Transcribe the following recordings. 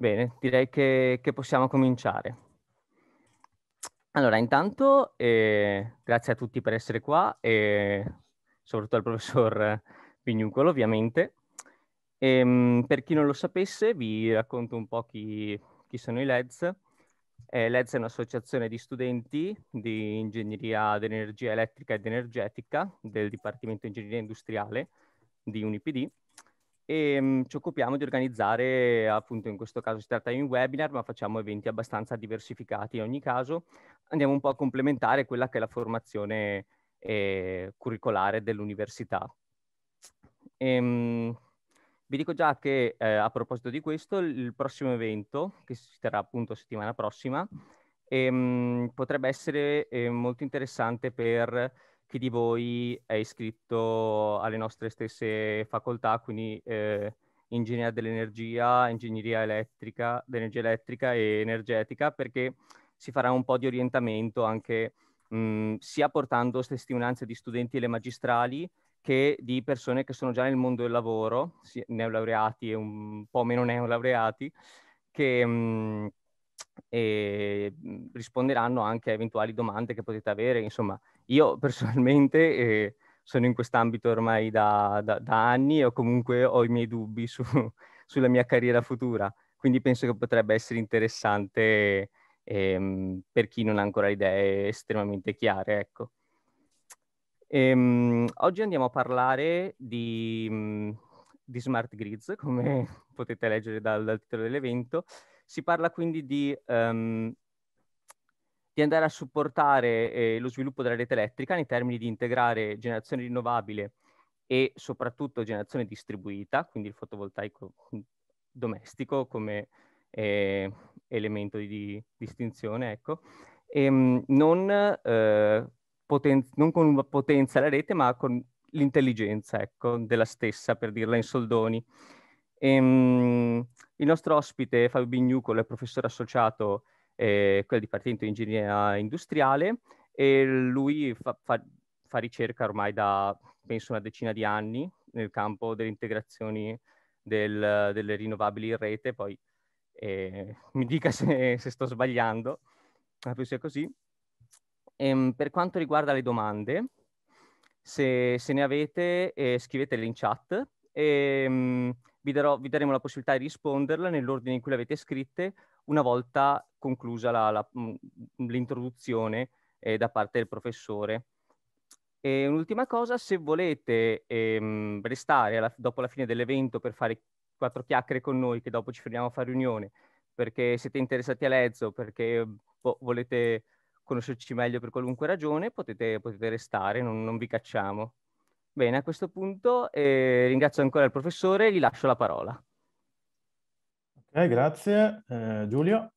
Bene, direi che, che possiamo cominciare. Allora, intanto eh, grazie a tutti per essere qua e soprattutto al professor Vignucolo, ovviamente. E, ehm, per chi non lo sapesse, vi racconto un po' chi, chi sono i LEDS. Eh, LEDS è un'associazione di studenti di ingegneria dell'energia elettrica ed energetica del Dipartimento di Ingegneria Industriale di UniPD e mh, mhmm, ci occupiamo di organizzare, appunto in questo caso si tratta di un webinar, ma facciamo eventi abbastanza diversificati in ogni caso. Andiamo un po' a complementare quella che è la formazione eh, curricolare dell'università. E, ehm, mh, vi dico già che eh, a proposito di questo, il prossimo evento, che si terrà appunto settimana prossima, ehm, potrebbe essere eh, molto interessante per chi di voi è iscritto alle nostre stesse facoltà, quindi eh, ingegneria dell'energia, ingegneria elettrica, dell'energia elettrica e energetica, perché si farà un po' di orientamento anche mh, sia portando testimonianze di studenti e le magistrali che di persone che sono già nel mondo del lavoro, neolaureati e un po' meno neolaureati, che, mh, e mhmm, risponderanno anche a eventuali domande che potete avere. Insomma, io personalmente eh, sono in quest'ambito ormai da, da, da, anni e ho comunque ho i miei dubbi su, sulla mia carriera futura, quindi penso che potrebbe essere interessante ehm, per chi non ha ancora idee estremamente chiare. Ecco. Ehm, oggi andiamo a parlare di, mhmm, di smart grids, come potete leggere dal, dal titolo dell'evento, si parla quindi di, um, di andare a supportare eh, lo sviluppo della rete elettrica nei termini di integrare generazione rinnovabile e soprattutto generazione distribuita, quindi il fotovoltaico domestico come eh, elemento di, distinzione, ecco, e, ehm, non, eh, poten- non con una potenza la rete, ma con l'intelligenza ecco, della stessa, per dirla in soldoni. E, ehm, mh, il nostro ospite Fabio Bignucolo è professore associato eh, del Dipartimento di Ingegneria Industriale e lui fa, fa, fa, ricerca ormai da penso una decina di anni nel campo delle integrazioni del, delle rinnovabili in rete, poi eh, mi dica se, se sto sbagliando, ma penso sia così. E, ehm, per quanto riguarda le domande, se, se ne avete eh, scrivetele in chat e, ehm, vi, darò, vi, daremo la possibilità di risponderla nell'ordine in cui l'avete scritte una volta conclusa la, la, mm, mm, l'introduzione eh, da parte del professore. E un'ultima cosa, se volete ehm, restare alla, dopo la fine dell'evento per fare quattro chiacchiere con noi, che dopo ci fermiamo a fare riunione, perché siete interessati a Lezzo, perché boh, volete conoscerci meglio per qualunque ragione, potete, potete restare, non, non vi cacciamo. Bene, a questo punto eh, ringrazio ancora il professore e gli lascio la parola. Ok, grazie eh, Giulio.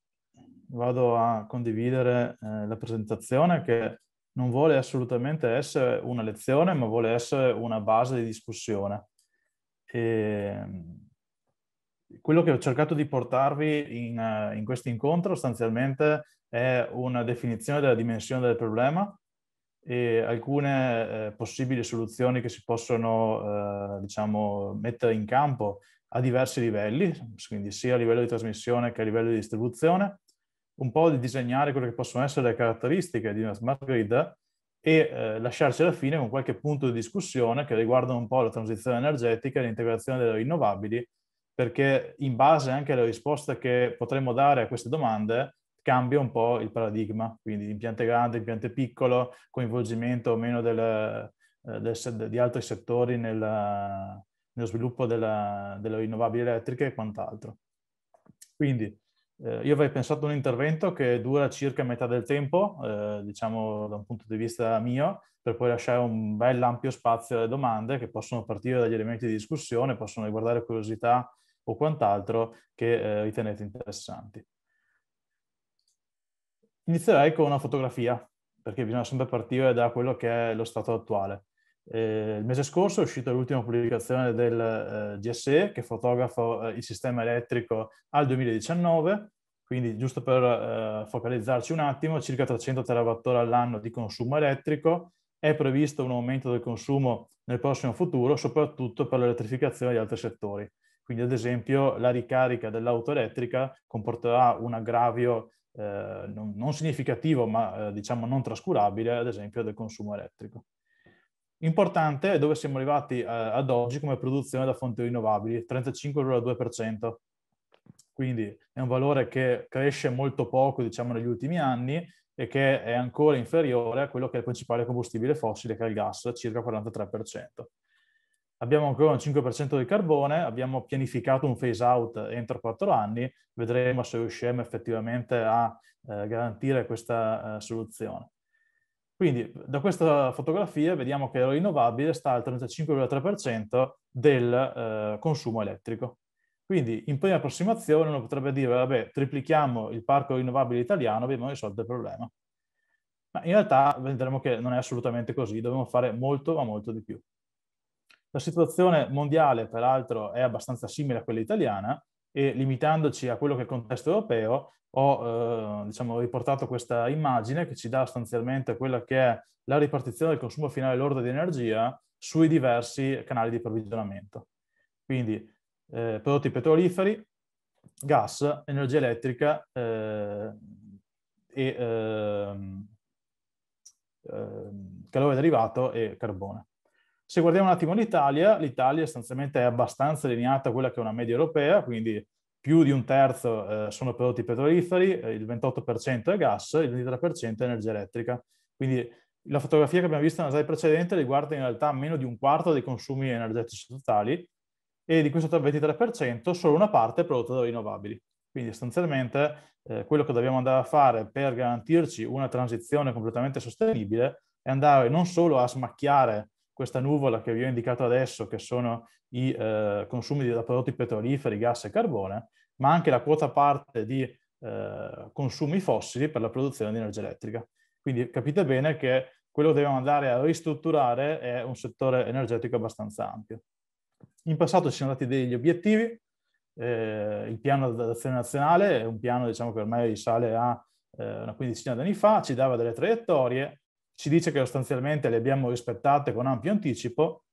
Vado a condividere eh, la presentazione che non vuole assolutamente essere una lezione, ma vuole essere una base di discussione. E ehm, quello che ho cercato di portarvi in, eh, in questo incontro sostanzialmente è una definizione della dimensione del problema, e alcune eh, possibili soluzioni che si possono eh, diciamo, mettere in campo a diversi livelli, quindi sia a livello di trasmissione che a livello di distribuzione, un po' di disegnare quelle che possono essere le caratteristiche di una smart grid e eh, lasciarci alla fine con qualche punto di discussione che riguarda un po' la transizione energetica e l'integrazione delle rinnovabili, perché in base anche alle risposte che potremmo dare a queste domande cambia un po' il paradigma, quindi impiante grande, impiante piccolo, coinvolgimento o meno del, eh, del, di altri settori nel, nello sviluppo della, delle rinnovabili elettriche e quant'altro. Quindi eh, io avrei pensato un intervento che dura circa metà del tempo, eh, diciamo da un punto di vista mio, per poi lasciare un bel ampio spazio alle domande che possono partire dagli elementi di discussione, possono riguardare curiosità o quant'altro che eh, ritenete interessanti. Inizierei con una fotografia, perché bisogna sempre partire da quello che è lo stato attuale. Eh, il mese scorso è uscita l'ultima pubblicazione del eh, GSE che fotografa eh, il sistema elettrico al 2019, quindi giusto per eh, focalizzarci un attimo, circa 300 TWh all'anno di consumo elettrico, è previsto un aumento del consumo nel prossimo futuro, soprattutto per l'elettrificazione di altri settori. Quindi ad esempio la ricarica dell'auto elettrica comporterà un aggravio eh, non, non, significativo ma eh, diciamo non trascurabile, ad esempio del consumo elettrico. Importante è dove siamo arrivati eh, ad oggi come produzione da fonti rinnovabili, 35,2%. Quindi è un valore che cresce molto poco diciamo negli ultimi anni e che è ancora inferiore a quello che è il principale combustibile fossile, che è il gas, circa 43% abbiamo ancora un 5% di carbone, abbiamo pianificato un phase out entro 4 anni, vedremo se riusciamo effettivamente a eh, garantire questa eh, soluzione. Quindi da questa fotografia vediamo che la rinnovabile sta al 35,3% del eh, consumo elettrico. Quindi in prima approssimazione uno potrebbe dire, vabbè, triplichiamo il parco rinnovabile italiano, abbiamo risolto il problema. Ma in realtà vedremo che non è assolutamente così, dobbiamo fare molto ma molto di più. La situazione mondiale, peraltro, è abbastanza simile a quella italiana e limitandoci a quello che è il contesto europeo, ho eh, diciamo, riportato questa immagine che ci dà sostanzialmente quella che è la ripartizione del consumo finale lordo di energia sui diversi canali di approvvigionamento. Quindi eh, prodotti petroliferi, gas, energia elettrica eh, e ehm, ehm, calore derivato e carbone. Se guardiamo un attimo l'Italia, l'Italia sostanzialmente è abbastanza allineata a quella che è una media europea, quindi più di un terzo eh, sono prodotti petroliferi, eh, il 28% è gas, il 23% è energia elettrica. Quindi la fotografia che abbiamo visto nella slide precedente riguarda in realtà meno di un quarto dei consumi energetici totali e di questo 23% solo una parte è prodotta da rinnovabili. Quindi sostanzialmente eh, quello che dobbiamo andare a fare per garantirci una transizione completamente sostenibile è andare non solo a smacchiare questa nuvola che vi ho indicato adesso, che sono i eh, consumi da prodotti petroliferi, gas e carbone, ma anche la quota parte di eh, consumi fossili per la produzione di energia elettrica. Quindi capite bene che quello che dobbiamo andare a ristrutturare è un settore energetico abbastanza ampio. In passato ci sono dati degli obiettivi, eh, il piano d'azione nazionale è un piano diciamo, che ormai risale a eh, una quindicina di anni fa, ci dava delle traiettorie ci dice che sostanzialmente le abbiamo rispettate con ampio anticipo,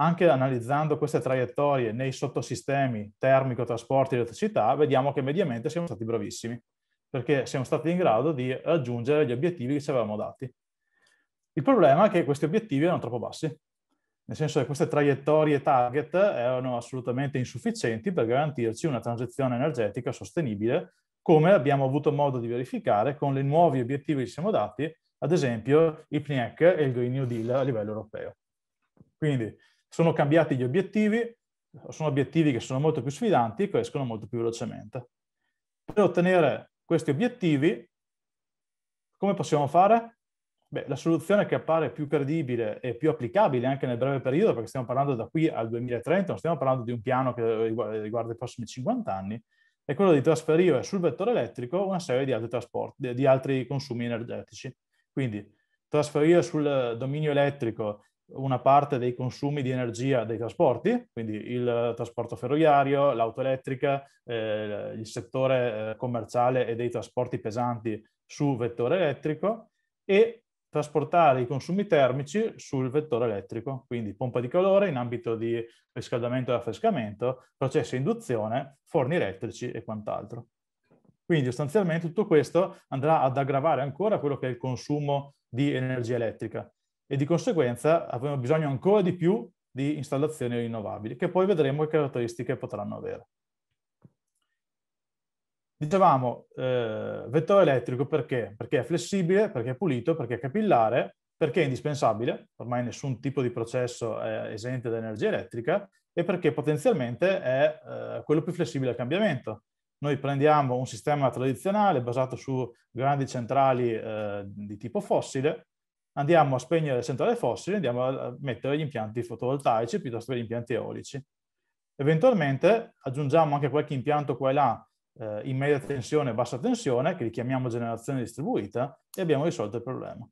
anche analizzando queste traiettorie nei sottosistemi termico, trasporti e elettricità, vediamo che mediamente siamo stati bravissimi, perché siamo stati in grado di raggiungere gli obiettivi che ci avevamo dati. Il problema è che questi obiettivi erano troppo bassi, nel senso che queste traiettorie target erano assolutamente insufficienti per garantirci una transizione energetica sostenibile, come abbiamo avuto modo di verificare con i nuovi obiettivi che ci siamo dati ad esempio il PNIEC e il Green New Deal a livello europeo. Quindi sono cambiati gli obiettivi, sono obiettivi che sono molto più sfidanti e crescono molto più velocemente. Per ottenere questi obiettivi, come possiamo fare? Beh, la soluzione che appare più credibile e più applicabile anche nel breve periodo, perché stiamo parlando da qui al 2030, non stiamo parlando di un piano che riguarda i prossimi 50 anni, è quello di trasferire sul vettore elettrico una serie di altri, trasporti, di altri consumi energetici. Quindi trasferire sul dominio elettrico una parte dei consumi di energia dei trasporti, quindi il trasporto ferroviario, l'auto elettrica, eh, il settore eh, commerciale e dei trasporti pesanti su vettore elettrico e trasportare i consumi termici sul vettore elettrico, quindi pompa di calore in ambito di riscaldamento e raffrescamento, processi a induzione, forni elettrici e quant'altro. Quindi sostanzialmente tutto questo andrà ad aggravare ancora quello che è il consumo di energia elettrica e di conseguenza avremo bisogno ancora di più di installazioni rinnovabili, che poi vedremo che caratteristiche potranno avere. Dicevamo, eh, vettore elettrico perché? Perché è flessibile, perché è pulito, perché è capillare, perché è indispensabile, ormai nessun tipo di processo è esente da energia elettrica, e perché potenzialmente è eh, quello più flessibile al cambiamento. Noi prendiamo un sistema tradizionale basato su grandi centrali eh, di tipo fossile, andiamo a spegnere le centrali fossili, andiamo a mettere gli impianti fotovoltaici piuttosto che gli impianti eolici. Eventualmente aggiungiamo anche qualche impianto qua e là eh, in media tensione e bassa tensione, che li chiamiamo generazione distribuita, e abbiamo risolto il problema.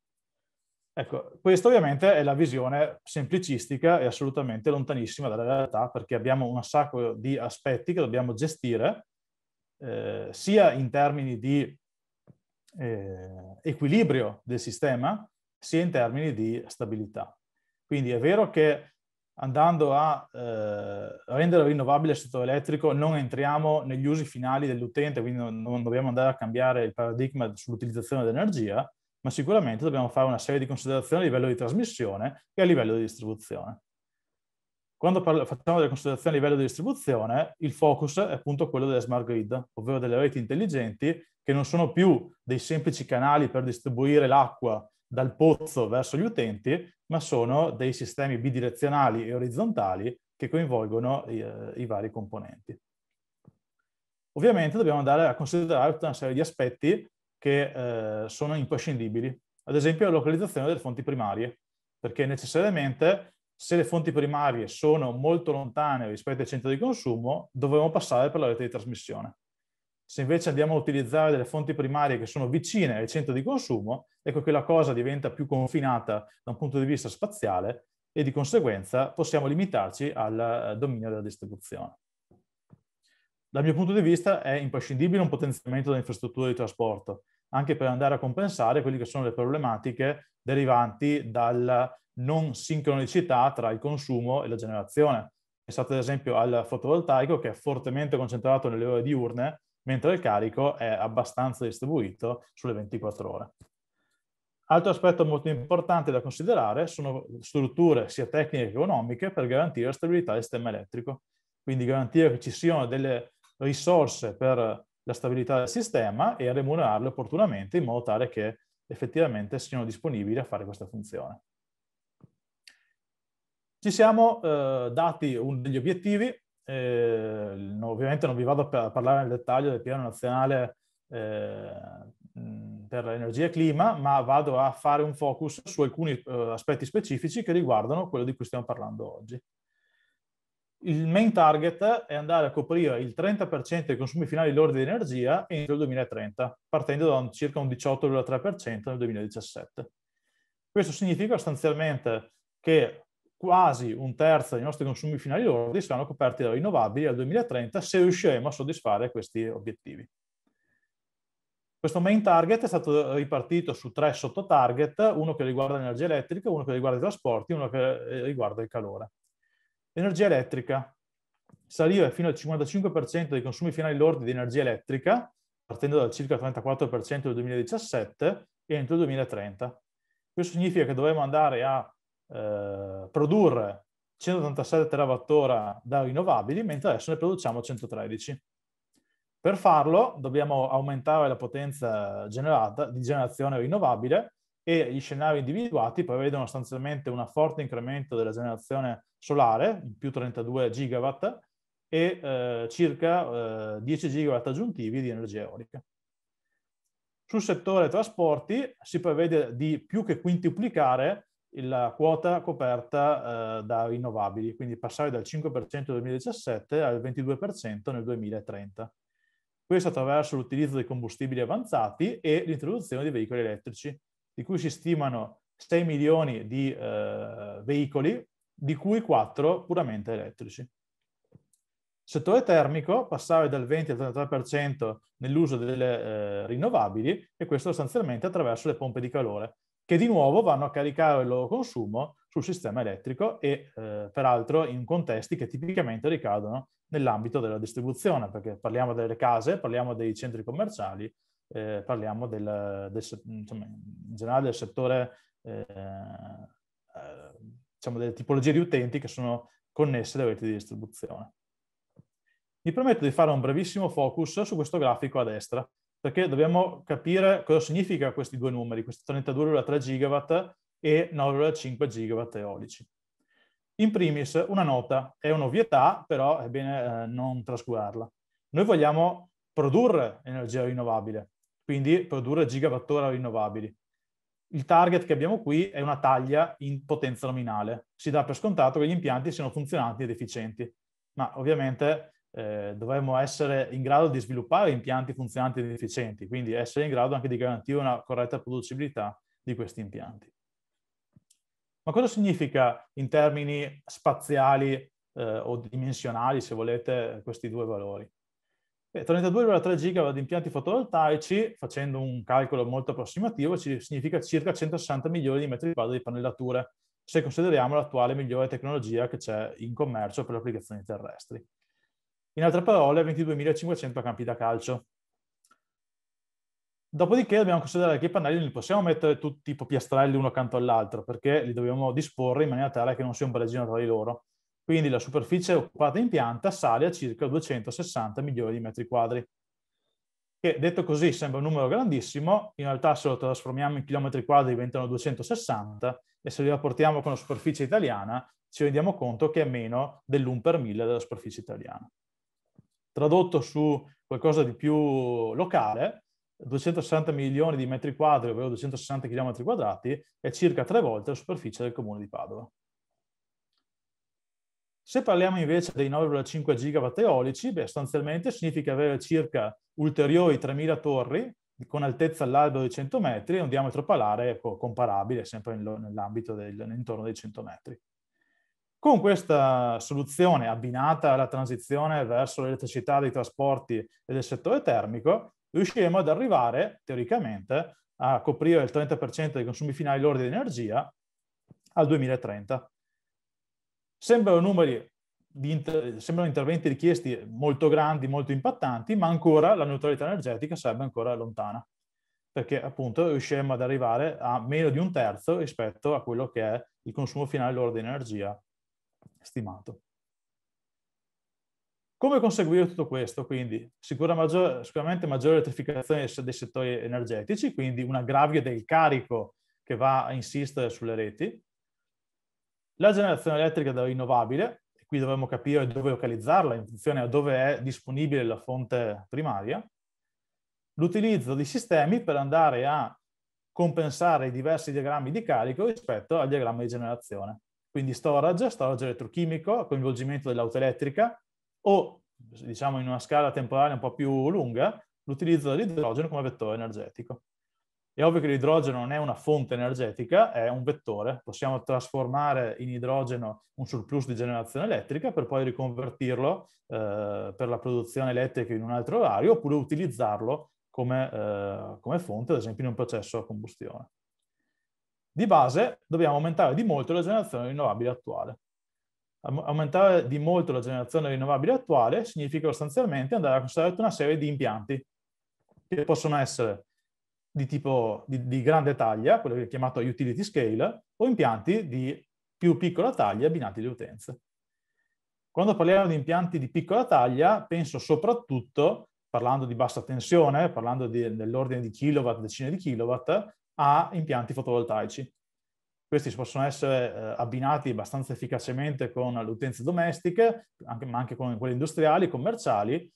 Ecco, questa ovviamente è la visione semplicistica e assolutamente lontanissima dalla realtà perché abbiamo un sacco di aspetti che dobbiamo gestire eh, sia in termini di eh, equilibrio del sistema, sia in termini di stabilità. Quindi è vero che andando a eh, rendere rinnovabile il settore elettrico non entriamo negli usi finali dell'utente, quindi non, non dobbiamo andare a cambiare il paradigma sull'utilizzazione dell'energia, ma sicuramente dobbiamo fare una serie di considerazioni a livello di trasmissione e a livello di distribuzione. Quando parlo, facciamo delle considerazioni a livello di distribuzione, il focus è appunto quello delle smart grid, ovvero delle reti intelligenti che non sono più dei semplici canali per distribuire l'acqua dal pozzo verso gli utenti, ma sono dei sistemi bidirezionali e orizzontali che coinvolgono i, eh, i vari componenti. Ovviamente dobbiamo andare a considerare tutta una serie di aspetti che eh, sono imprescindibili, ad esempio la localizzazione delle fonti primarie, perché necessariamente se le fonti primarie sono molto lontane rispetto ai centri di consumo, dovremo passare per la rete di trasmissione. Se invece andiamo a utilizzare delle fonti primarie che sono vicine al centro di consumo, ecco che la cosa diventa più confinata da un punto di vista spaziale e di conseguenza possiamo limitarci al eh, dominio della distribuzione. Dal mio punto di vista è imprescindibile un potenziamento delle infrastrutture di trasporto, anche per andare a compensare quelle che sono le problematiche derivanti dal non sincronicità tra il consumo e la generazione. Pensate ad esempio al fotovoltaico che è fortemente concentrato nelle ore diurne, mentre il carico è abbastanza distribuito sulle 24 ore. Altro aspetto molto importante da considerare sono strutture sia tecniche che economiche per garantire la stabilità del sistema elettrico, quindi garantire che ci siano delle risorse per la stabilità del sistema e remunerarle opportunamente in modo tale che effettivamente siano disponibili a fare questa funzione. Ci siamo eh, dati un, degli obiettivi, eh, ovviamente non vi vado a parlare nel dettaglio del piano nazionale eh, per energia e clima, ma vado a fare un focus su alcuni eh, aspetti specifici che riguardano quello di cui stiamo parlando oggi. Il main target è andare a coprire il 30% dei consumi finali lordi di energia entro il 2030, partendo da un, circa un 18,3% nel 2017. Questo significa sostanzialmente che quasi un terzo dei nostri consumi finali lordi saranno coperti da rinnovabili al 2030 se riusciremo a soddisfare questi obiettivi. Questo main target è stato ripartito su tre sottotarget, uno che riguarda l'energia elettrica, uno che riguarda i trasporti e uno che eh, riguarda il calore. Energia elettrica. Salire fino al 55% dei consumi finali lordi di energia elettrica, partendo dal circa 34% del 2017 entro il 2030. Questo significa che dovremo andare a eh, produrre 187 terawattora da rinnovabili, mentre adesso ne produciamo 113. Per farlo dobbiamo aumentare la potenza generata di generazione rinnovabile e gli scenari individuati prevedono sostanzialmente un forte incremento della generazione solare, più 32 gigawatt, e eh, circa eh, 10 gigawatt aggiuntivi di energia eolica. Sul settore trasporti si prevede di più che quintuplicare la quota coperta eh, da rinnovabili, quindi passare dal 5% nel 2017 al 22% nel 2030. Questo attraverso l'utilizzo di combustibili avanzati e l'introduzione di veicoli elettrici, di cui si stimano 6 milioni di eh, veicoli, di cui 4 puramente elettrici. Settore termico, passare dal 20 al 33% nell'uso delle eh, rinnovabili e questo sostanzialmente attraverso le pompe di calore che di nuovo vanno a caricare il loro consumo sul sistema elettrico e eh, peraltro in contesti che tipicamente ricadono nell'ambito della distribuzione, perché parliamo delle case, parliamo dei centri commerciali, eh, parliamo del, del, insomma, in generale del settore, eh, diciamo delle tipologie di utenti che sono connesse alle reti di distribuzione. Mi permetto di fare un brevissimo focus su questo grafico a destra, perché dobbiamo capire cosa significa questi due numeri, questi 32,3 gigawatt e 9,5 gigawatt eolici. In primis, una nota, è un'ovvietà, però è bene eh, non trascurarla. Noi vogliamo produrre energia rinnovabile, quindi produrre gigawattora rinnovabili. Il target che abbiamo qui è una taglia in potenza nominale. Si dà per scontato che gli impianti siano funzionanti ed efficienti, ma ovviamente eh, dovremmo essere in grado di sviluppare impianti funzionanti ed efficienti, quindi essere in grado anche di garantire una corretta producibilità di questi impianti. Ma cosa significa in termini spaziali eh, o dimensionali, se volete, questi due valori? 32,3 gigawatt di impianti fotovoltaici, facendo un calcolo molto approssimativo, ci significa circa 160 milioni di metri quadri di pannellature, se consideriamo l'attuale migliore tecnologia che c'è in commercio per le applicazioni terrestri. In altre parole, 22.500 campi da calcio. Dopodiché dobbiamo considerare che i pannelli non li possiamo mettere tutti tipo piastrelli uno accanto all'altro, perché li dobbiamo disporre in maniera tale che non sia un ombreggino tra di loro. Quindi la superficie occupata in pianta sale a circa 260 milioni di metri quadri. Che detto così sembra un numero grandissimo, in realtà se lo trasformiamo in chilometri quadri diventano 260 e se li rapportiamo con la superficie italiana ci rendiamo conto che è meno dell'1 per 1000 della superficie italiana. Tradotto su qualcosa di più locale, 260 milioni di metri quadri, ovvero 260 km quadrati, è circa tre volte la superficie del comune di Padova. Se parliamo invece dei 9,5 gigawatt eolici, beh, sostanzialmente significa avere circa ulteriori 3.000 torri con altezza all'albero di 100 metri e un diametro palare ecco, comparabile sempre nell'ambito del, intorno dei 100 metri. Con questa soluzione abbinata alla transizione verso l'elettricità dei trasporti e del settore termico, riusciremo ad arrivare, teoricamente, a coprire il 30% dei consumi finali lordi di energia al 2030. Sembrano numeri Inter sembrano interventi richiesti molto grandi, molto impattanti, ma ancora la neutralità energetica sarebbe ancora lontana, perché appunto riusciremo ad arrivare a meno di un terzo rispetto a quello che è il consumo finale lordo di energia stimato. Come conseguire tutto questo? Quindi sicura maggior, sicuramente maggiore elettrificazione dei settori energetici, quindi un aggravio del carico che va a insistere sulle reti, la generazione elettrica da rinnovabile, e qui dovremmo capire dove localizzarla in funzione a dove è disponibile la fonte primaria, l'utilizzo di sistemi per andare a compensare i diversi diagrammi di carico rispetto al diagramma di generazione quindi storage, storage elettrochimico, coinvolgimento dell'auto elettrica o, diciamo in una scala temporale un po' più lunga, l'utilizzo dell'idrogeno come vettore energetico. È ovvio che l'idrogeno non è una fonte energetica, è un vettore. Possiamo trasformare in idrogeno un surplus di generazione elettrica per poi riconvertirlo eh, per la produzione elettrica in un altro orario oppure utilizzarlo come, eh, come fonte, ad esempio, in un processo a combustione. Di base dobbiamo aumentare di molto la generazione rinnovabile attuale. Aumentare di molto la generazione rinnovabile attuale significa sostanzialmente andare a costruire una serie di impianti che possono essere di tipo di, di grande taglia, quello che è chiamato utility scale, o impianti di più piccola taglia abbinati alle utenze. Quando parliamo di impianti di piccola taglia, penso soprattutto, parlando di bassa tensione, parlando dell'ordine di kilowatt, decine di kilowatt, a impianti fotovoltaici. Questi possono essere eh, abbinati abbastanza efficacemente con le utenze domestiche, anche, ma anche con quelle industriali, commerciali,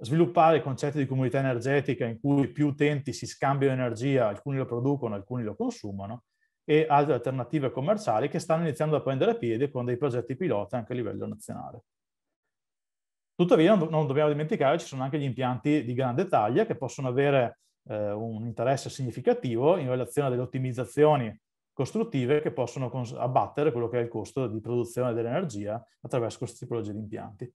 sviluppare concetti di comunità energetica in cui più utenti si scambiano energia, alcuni lo producono, alcuni lo consumano, e altre alternative commerciali che stanno iniziando a prendere piede con dei progetti pilota anche a livello nazionale. Tuttavia non dobbiamo dimenticare, che ci sono anche gli impianti di grande taglia che possono avere eh, un interesse significativo in relazione alle ottimizzazioni costruttive che possono cons- abbattere quello che è il costo di produzione dell'energia attraverso queste tipologie di impianti.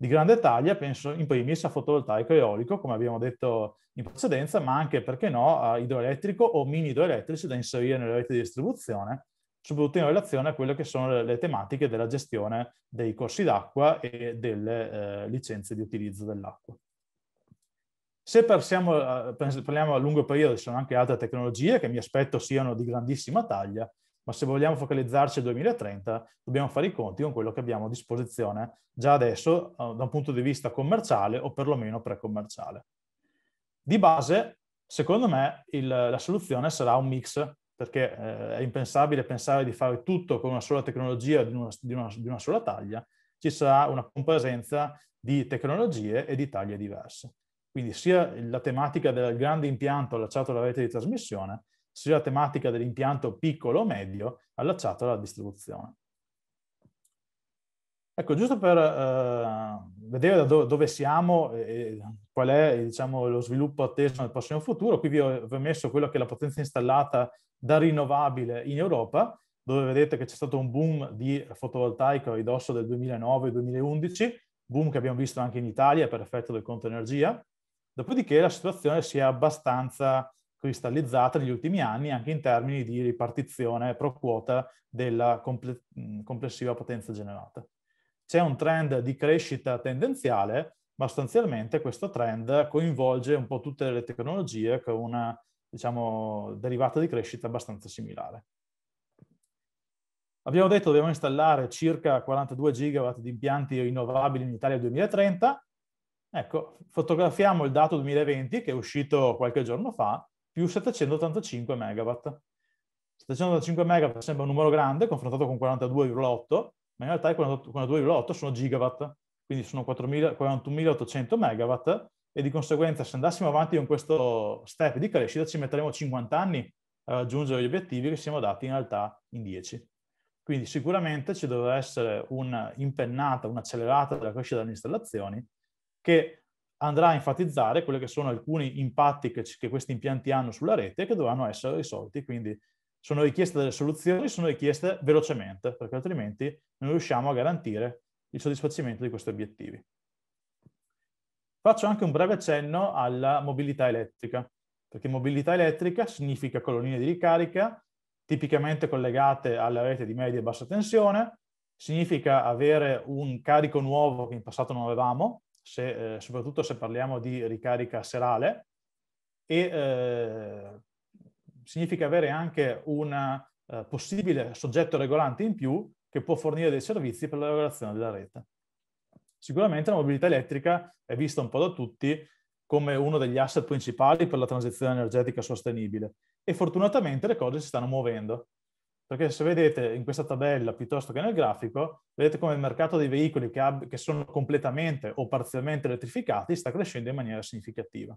Di grande taglia penso in primis a fotovoltaico e eolico, come abbiamo detto in precedenza, ma anche, perché no, a idroelettrico o mini idroelettrici da inserire nelle reti di distribuzione, soprattutto in relazione a quelle che sono le, le tematiche della gestione dei corsi d'acqua e delle eh, licenze di utilizzo dell'acqua. Se pensiamo, parliamo a lungo periodo ci sono anche altre tecnologie che mi aspetto siano di grandissima taglia, ma se vogliamo focalizzarci al 2030 dobbiamo fare i conti con quello che abbiamo a disposizione già adesso eh, da un punto di vista commerciale o perlomeno pre-commerciale. Di base, secondo me, il, la soluzione sarà un mix, perché eh, è impensabile pensare di fare tutto con una sola tecnologia di una, di, una, di una sola taglia, ci sarà una compresenza di tecnologie e di taglie diverse. Quindi sia la tematica del grande impianto allacciato alla rete di trasmissione, sia la tematica dell'impianto piccolo o medio allacciato alla distribuzione. Ecco, giusto per eh, vedere do dove siamo e qual è diciamo, lo sviluppo atteso nel prossimo futuro, qui vi ho, vi ho messo quella che è la potenza installata da rinnovabile in Europa, dove vedete che c'è stato un boom di fotovoltaico a ridosso del 2009-2011, boom che abbiamo visto anche in Italia per effetto del conto energia. Dopodiché la situazione si è abbastanza cristallizzata negli ultimi anni anche in termini di ripartizione pro quota della comple- complessiva potenza generata. C'è un trend di crescita tendenziale, ma sostanzialmente questo trend coinvolge un po' tutte le tecnologie con una diciamo, derivata di crescita abbastanza similare. Abbiamo detto che dobbiamo installare circa 42 gigawatt di impianti rinnovabili in Italia nel 2030, Ecco, fotografiamo il dato 2020 che è uscito qualche giorno fa, più 785 megawatt. 785 megawatt sembra un numero grande confrontato con 42,8, ma in realtà i 42,8 sono gigawatt, quindi sono 41.800 megawatt e di conseguenza se andassimo avanti con questo step di crescita ci metteremo 50 anni a raggiungere gli obiettivi che siamo dati in realtà in 10. Quindi sicuramente ci dovrà essere un'impennata, un'accelerata della crescita delle installazioni che andrà a enfatizzare quelli che sono alcuni impatti che, che questi impianti hanno sulla rete e che dovranno essere risolti. Quindi sono richieste delle soluzioni, sono richieste velocemente, perché altrimenti non riusciamo a garantire il soddisfacimento di questi obiettivi. Faccio anche un breve accenno alla mobilità elettrica, perché mobilità elettrica significa colonnine di ricarica, tipicamente collegate alla rete di media e bassa tensione, significa avere un carico nuovo che in passato non avevamo, se, eh, soprattutto se parliamo di ricarica serale, e eh, significa avere anche un eh, possibile soggetto regolante in più che può fornire dei servizi per la regolazione della rete. Sicuramente la mobilità elettrica è vista un po' da tutti come uno degli asset principali per la transizione energetica sostenibile e fortunatamente le cose si stanno muovendo. Perché se vedete in questa tabella piuttosto che nel grafico, vedete come il mercato dei veicoli che, ha, che sono completamente o parzialmente elettrificati sta crescendo in maniera significativa.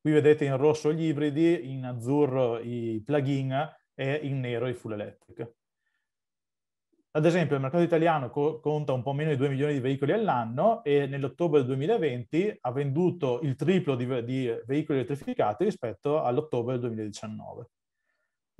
Qui vedete in rosso gli ibridi, in azzurro i plug-in e in nero i full electric. Ad esempio il mercato italiano co conta un po' meno di 2 milioni di veicoli all'anno e nell'ottobre 2020 ha venduto il triplo di, di veicoli elettrificati rispetto all'ottobre 2019.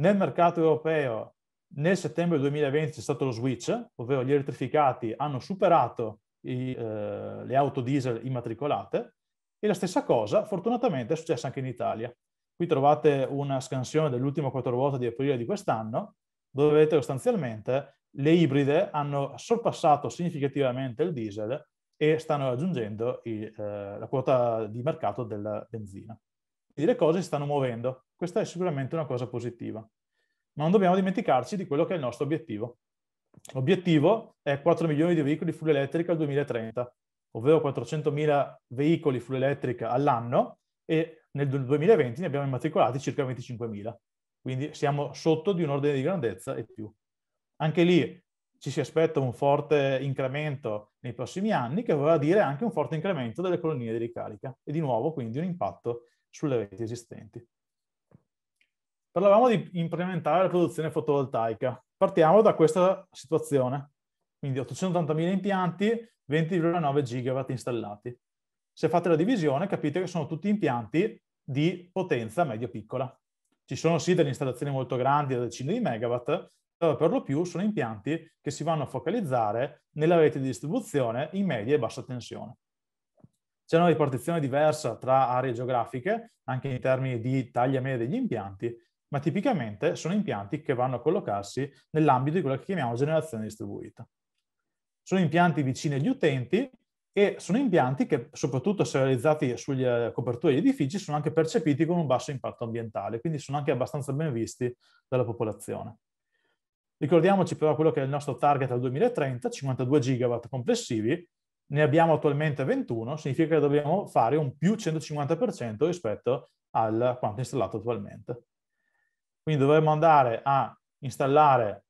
Nel mercato europeo nel settembre 2020 c'è stato lo switch, ovvero gli elettrificati hanno superato i, eh, le auto diesel immatricolate e la stessa cosa fortunatamente è successa anche in Italia. Qui trovate una scansione dell'ultimo quattro ruote di aprile di quest'anno, dove vedete sostanzialmente le ibride hanno sorpassato significativamente il diesel e stanno raggiungendo i, eh, la quota di mercato della benzina. Quindi le cose si stanno muovendo. Questa è sicuramente una cosa positiva ma non dobbiamo dimenticarci di quello che è il nostro obiettivo. L'obiettivo è 4 milioni di veicoli full elettrica al 2030, ovvero 400.000 veicoli full elettrica all'anno e nel 2020 ne abbiamo immatricolati circa 25.000. Quindi siamo sotto di un ordine di grandezza e più. Anche lì ci si aspetta un forte incremento nei prossimi anni, che vorrà dire anche un forte incremento delle colonie di ricarica e di nuovo quindi un impatto sulle reti esistenti. Parlavamo di implementare la produzione fotovoltaica. Partiamo da questa situazione. Quindi 880.000 impianti, 20,9 gigawatt installati. Se fate la divisione capite che sono tutti impianti di potenza medio-piccola. Ci sono sì delle installazioni molto grandi da decine di megawatt, però per lo più sono impianti che si vanno a focalizzare nella rete di distribuzione in media e bassa tensione. C'è una ripartizione diversa tra aree geografiche, anche in termini di taglia media degli impianti, ma tipicamente sono impianti che vanno a collocarsi nell'ambito di quella che chiamiamo generazione distribuita. Sono impianti vicini agli utenti e sono impianti che, soprattutto se realizzati sulle eh, coperture degli edifici, sono anche percepiti con un basso impatto ambientale, quindi sono anche abbastanza ben visti dalla popolazione. Ricordiamoci però quello che è il nostro target al 2030, 52 gigawatt complessivi, ne abbiamo attualmente 21, significa che dobbiamo fare un più 150% rispetto al quanto installato attualmente. Quindi dovremmo andare a installare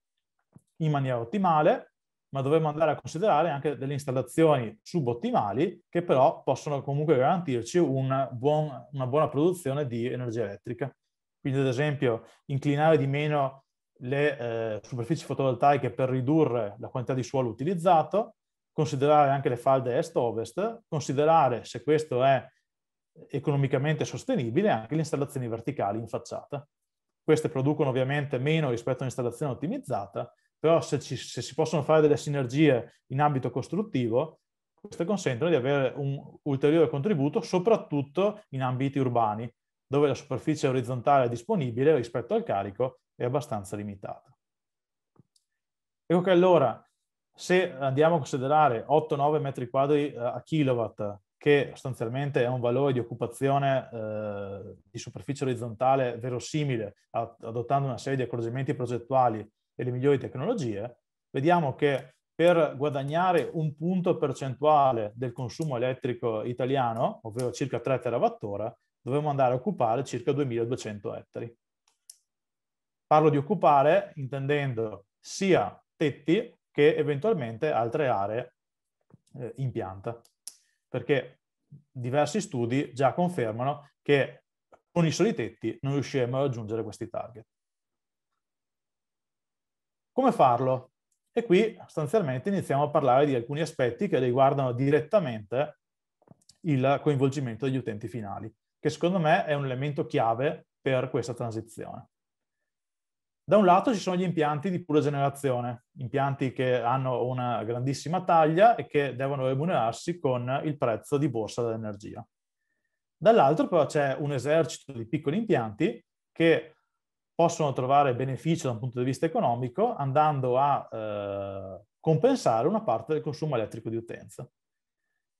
in maniera ottimale, ma dovremmo andare a considerare anche delle installazioni subottimali che però possono comunque garantirci una, buon, una buona produzione di energia elettrica. Quindi ad esempio inclinare di meno le eh, superfici fotovoltaiche per ridurre la quantità di suolo utilizzato, considerare anche le falde est-ovest, considerare se questo è economicamente sostenibile anche le installazioni verticali in facciata. Queste producono ovviamente meno rispetto a un'installazione ottimizzata, però se, ci, se si possono fare delle sinergie in ambito costruttivo, queste consentono di avere un ulteriore contributo, soprattutto in ambiti urbani, dove la superficie orizzontale disponibile rispetto al carico è abbastanza limitata. Ecco che allora, se andiamo a considerare 8-9 metri quadri eh, a kilowatt che sostanzialmente è un valore di occupazione eh, di superficie orizzontale verosimile, adottando una serie di accorgimenti progettuali e le migliori tecnologie, vediamo che per guadagnare un punto percentuale del consumo elettrico italiano, ovvero circa 3 TWh, dovremmo andare a occupare circa 2200 ettari. Parlo di occupare intendendo sia tetti che eventualmente altre aree eh, in pianta perché diversi studi già confermano che con i soli tetti non riusciremo a raggiungere questi target. Come farlo? E qui sostanzialmente iniziamo a parlare di alcuni aspetti che riguardano direttamente il coinvolgimento degli utenti finali, che secondo me è un elemento chiave per questa transizione. Da un lato ci sono gli impianti di pura generazione, impianti che hanno una grandissima taglia e che devono remunerarsi con il prezzo di borsa dell'energia. Dall'altro però c'è un esercito di piccoli impianti che possono trovare beneficio da un punto di vista economico andando a eh, compensare una parte del consumo elettrico di utenza.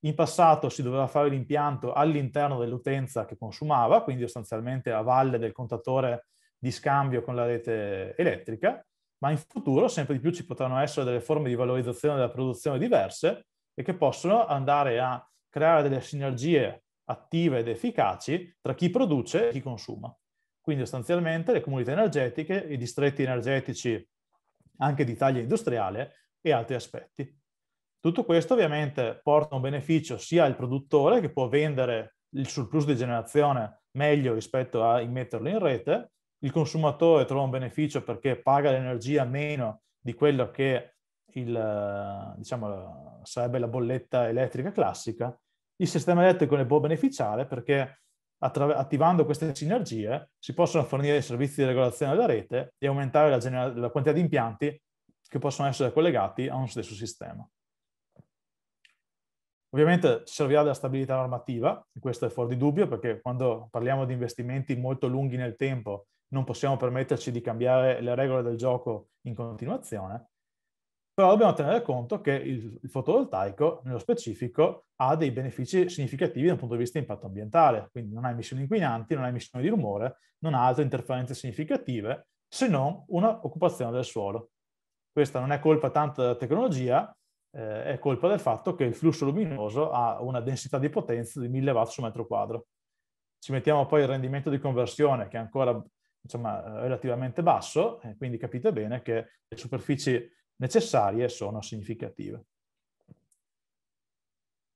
In passato si doveva fare l'impianto all'interno dell'utenza che consumava, quindi sostanzialmente a valle del contatore di scambio con la rete elettrica, ma in futuro sempre di più ci potranno essere delle forme di valorizzazione della produzione diverse e che possono andare a creare delle sinergie attive ed efficaci tra chi produce e chi consuma. Quindi sostanzialmente le comunità energetiche, i distretti energetici anche di taglia industriale e altri aspetti. Tutto questo ovviamente porta un beneficio sia al produttore che può vendere il surplus di generazione meglio rispetto a immetterlo in rete, il consumatore trova un beneficio perché paga l'energia meno di quello che il, eh, diciamo, sarebbe la bolletta elettrica classica, il sistema elettrico ne può beneficiare perché attra- attivando queste sinergie si possono fornire i servizi di regolazione della rete e aumentare la, gener- la quantità di impianti che possono essere collegati a un stesso sistema. Ovviamente servirà della stabilità normativa, questo è fuori di dubbio perché quando parliamo di investimenti molto lunghi nel tempo non possiamo permetterci di cambiare le regole del gioco in continuazione, però dobbiamo tenere conto che il, il fotovoltaico, nello specifico, ha dei benefici significativi dal punto di vista di impatto ambientale, quindi non ha emissioni inquinanti, non ha emissioni di rumore, non ha altre interferenze significative, se non un'occupazione del suolo. Questa non è colpa tanto della tecnologia, eh, è colpa del fatto che il flusso luminoso ha una densità di potenza di 1000 watt su metro quadro. Ci mettiamo poi il rendimento di conversione, che è ancora insomma, eh, relativamente basso, eh, quindi capite bene che le superfici necessarie sono significative.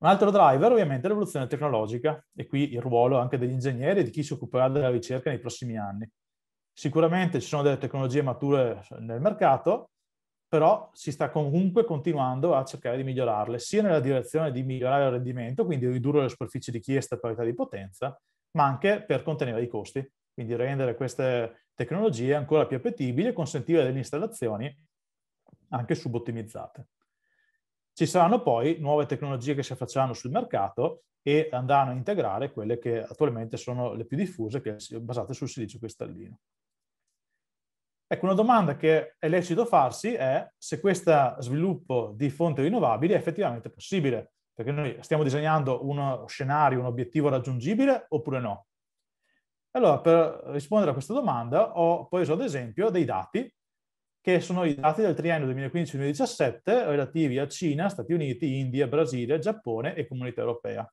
Un altro driver ovviamente è l'evoluzione tecnologica e qui il ruolo anche degli ingegneri e di chi si occuperà della ricerca nei prossimi anni. Sicuramente ci sono delle tecnologie mature nel mercato, però si sta comunque continuando a cercare di migliorarle, sia nella direzione di migliorare il rendimento, quindi ridurre le superfici richieste per parità di potenza, ma anche per contenere i costi quindi rendere queste tecnologie ancora più appetibili e consentire delle installazioni anche subottimizzate. Ci saranno poi nuove tecnologie che si affacceranno sul mercato e andranno a integrare quelle che attualmente sono le più diffuse, che sono basate sul silicio cristallino. Ecco, una domanda che è lecito farsi è se questo sviluppo di fonti rinnovabili è effettivamente possibile, perché noi stiamo disegnando uno scenario, un obiettivo raggiungibile oppure no. Allora, per rispondere a questa domanda ho preso ad esempio dei dati che sono i dati del triennio 2015-2017 relativi a Cina, Stati Uniti, India, Brasile, Giappone e Comunità Europea.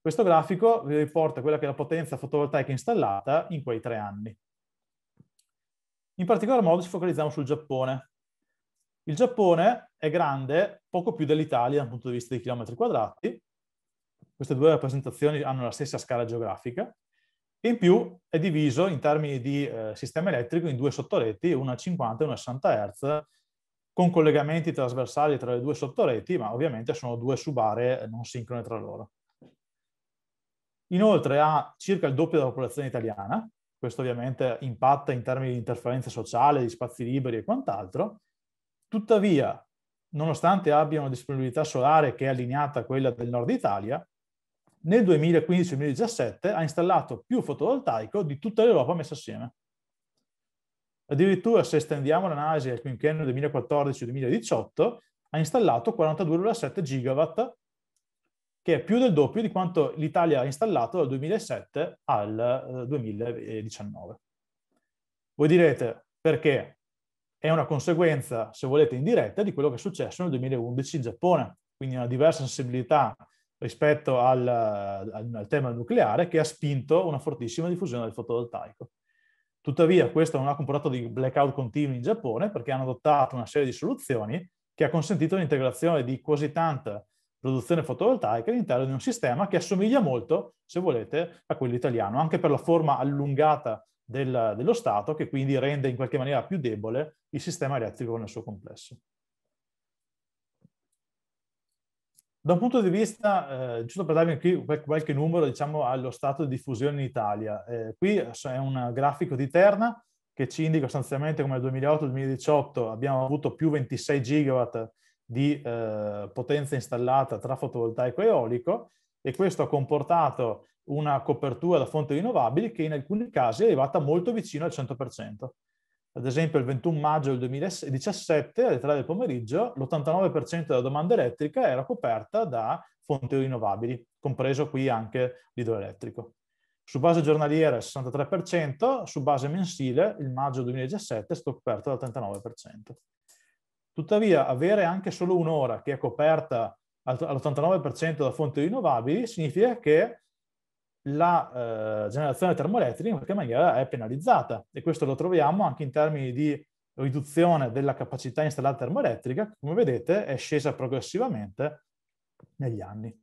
Questo grafico vi riporta quella che è la potenza fotovoltaica installata in quei tre anni. In particolar modo ci focalizziamo sul Giappone. Il Giappone è grande poco più dell'Italia dal punto di vista di chilometri quadrati. Queste due rappresentazioni hanno la stessa scala geografica, in più è diviso in termini di eh, sistema elettrico in due sottoreti, una a 50 e una a 60 Hz, con collegamenti trasversali tra le due sottoreti, ma ovviamente sono due subaree eh, non sincrone tra loro. Inoltre ha circa il doppio della popolazione italiana, questo ovviamente impatta in termini di interferenza sociale, di spazi liberi e quant'altro. Tuttavia, nonostante abbia una disponibilità solare che è allineata a quella del nord Italia, nel 2015-2017 ha installato più fotovoltaico di tutta l'Europa messa assieme. Addirittura se estendiamo l'analisi al quinquennio 2014-2018 ha installato 42,7 gigawatt che è più del doppio di quanto l'Italia ha installato dal 2007 al 2019. Eh, Voi direte perché è una conseguenza, se volete, indiretta di quello che è successo nel 2011 in Giappone, quindi una diversa sensibilità rispetto al, al, al tema nucleare che ha spinto una fortissima diffusione del fotovoltaico. Tuttavia questo non ha comportato di blackout continui in Giappone perché hanno adottato una serie di soluzioni che ha consentito l'integrazione di quasi tanta produzione fotovoltaica all'interno di un sistema che assomiglia molto, se volete, a quello italiano, anche per la forma allungata del, dello Stato che quindi rende in qualche maniera più debole il sistema elettrico nel suo complesso. Da un punto di vista, eh, giusto per darvi qui qualche numero, diciamo, allo stato di diffusione in Italia. Eh, qui è un grafico di Terna che ci indica sostanzialmente come nel 2008-2018 abbiamo avuto più 26 gigawatt di eh, potenza installata tra fotovoltaico e eolico e questo ha comportato una copertura da fonti rinnovabili che in alcuni casi è arrivata molto vicino al 100% ad esempio il 21 maggio del 2017 alle 3 del pomeriggio l'89% della domanda elettrica era coperta da fonti rinnovabili, compreso qui anche l'idroelettrico. Su base giornaliera il 63%, su base mensile il maggio 2017 è stato coperto dal 39%. Tuttavia avere anche solo un'ora che è coperta all'89% da fonti rinnovabili significa che la eh, generazione termoelettrica in qualche maniera è penalizzata e questo lo troviamo anche in termini di riduzione della capacità installata termoelettrica, che come vedete è scesa progressivamente negli anni.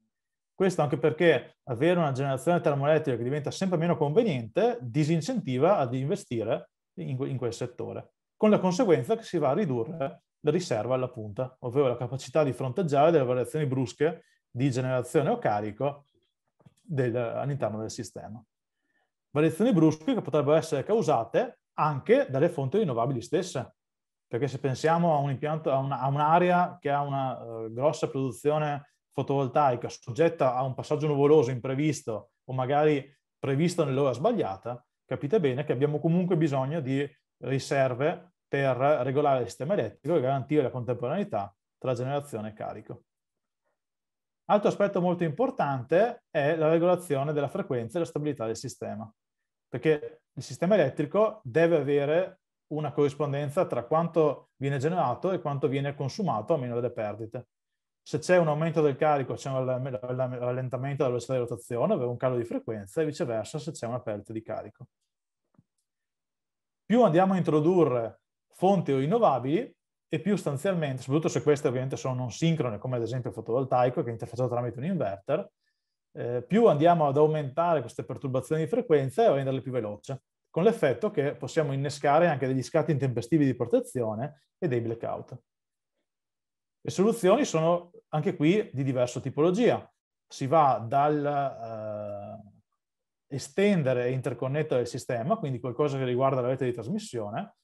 Questo anche perché avere una generazione termoelettrica che diventa sempre meno conveniente disincentiva ad investire in, in quel settore, con la conseguenza che si va a ridurre la riserva alla punta, ovvero la capacità di fronteggiare delle variazioni brusche di generazione o carico del, all'interno del sistema. Variazioni brusche che potrebbero essere causate anche dalle fonti rinnovabili stesse, perché se pensiamo a, un impianto, a, una, a un'area che ha una uh, grossa produzione fotovoltaica soggetta a un passaggio nuvoloso imprevisto o magari previsto nell'ora sbagliata, capite bene che abbiamo comunque bisogno di riserve per regolare il sistema elettrico e garantire la contemporaneità tra generazione e carico. Altro aspetto molto importante è la regolazione della frequenza e la stabilità del sistema, perché il sistema elettrico deve avere una corrispondenza tra quanto viene generato e quanto viene consumato a meno delle perdite. Se c'è un aumento del carico c'è un rallentamento della velocità di rotazione, ovvero un calo di frequenza, e viceversa se c'è una perdita di carico. Più andiamo a introdurre fonti rinnovabili, e più sostanzialmente, soprattutto se queste ovviamente sono non sincrone, come ad esempio il fotovoltaico che è interfacciato tramite un inverter, eh, più andiamo ad aumentare queste perturbazioni di frequenza e a renderle più veloce, con l'effetto che possiamo innescare anche degli scatti intempestivi di protezione e dei blackout. Le soluzioni sono anche qui di diversa tipologia. Si va dal eh, estendere e interconnettere il sistema, quindi qualcosa che riguarda la rete di trasmissione,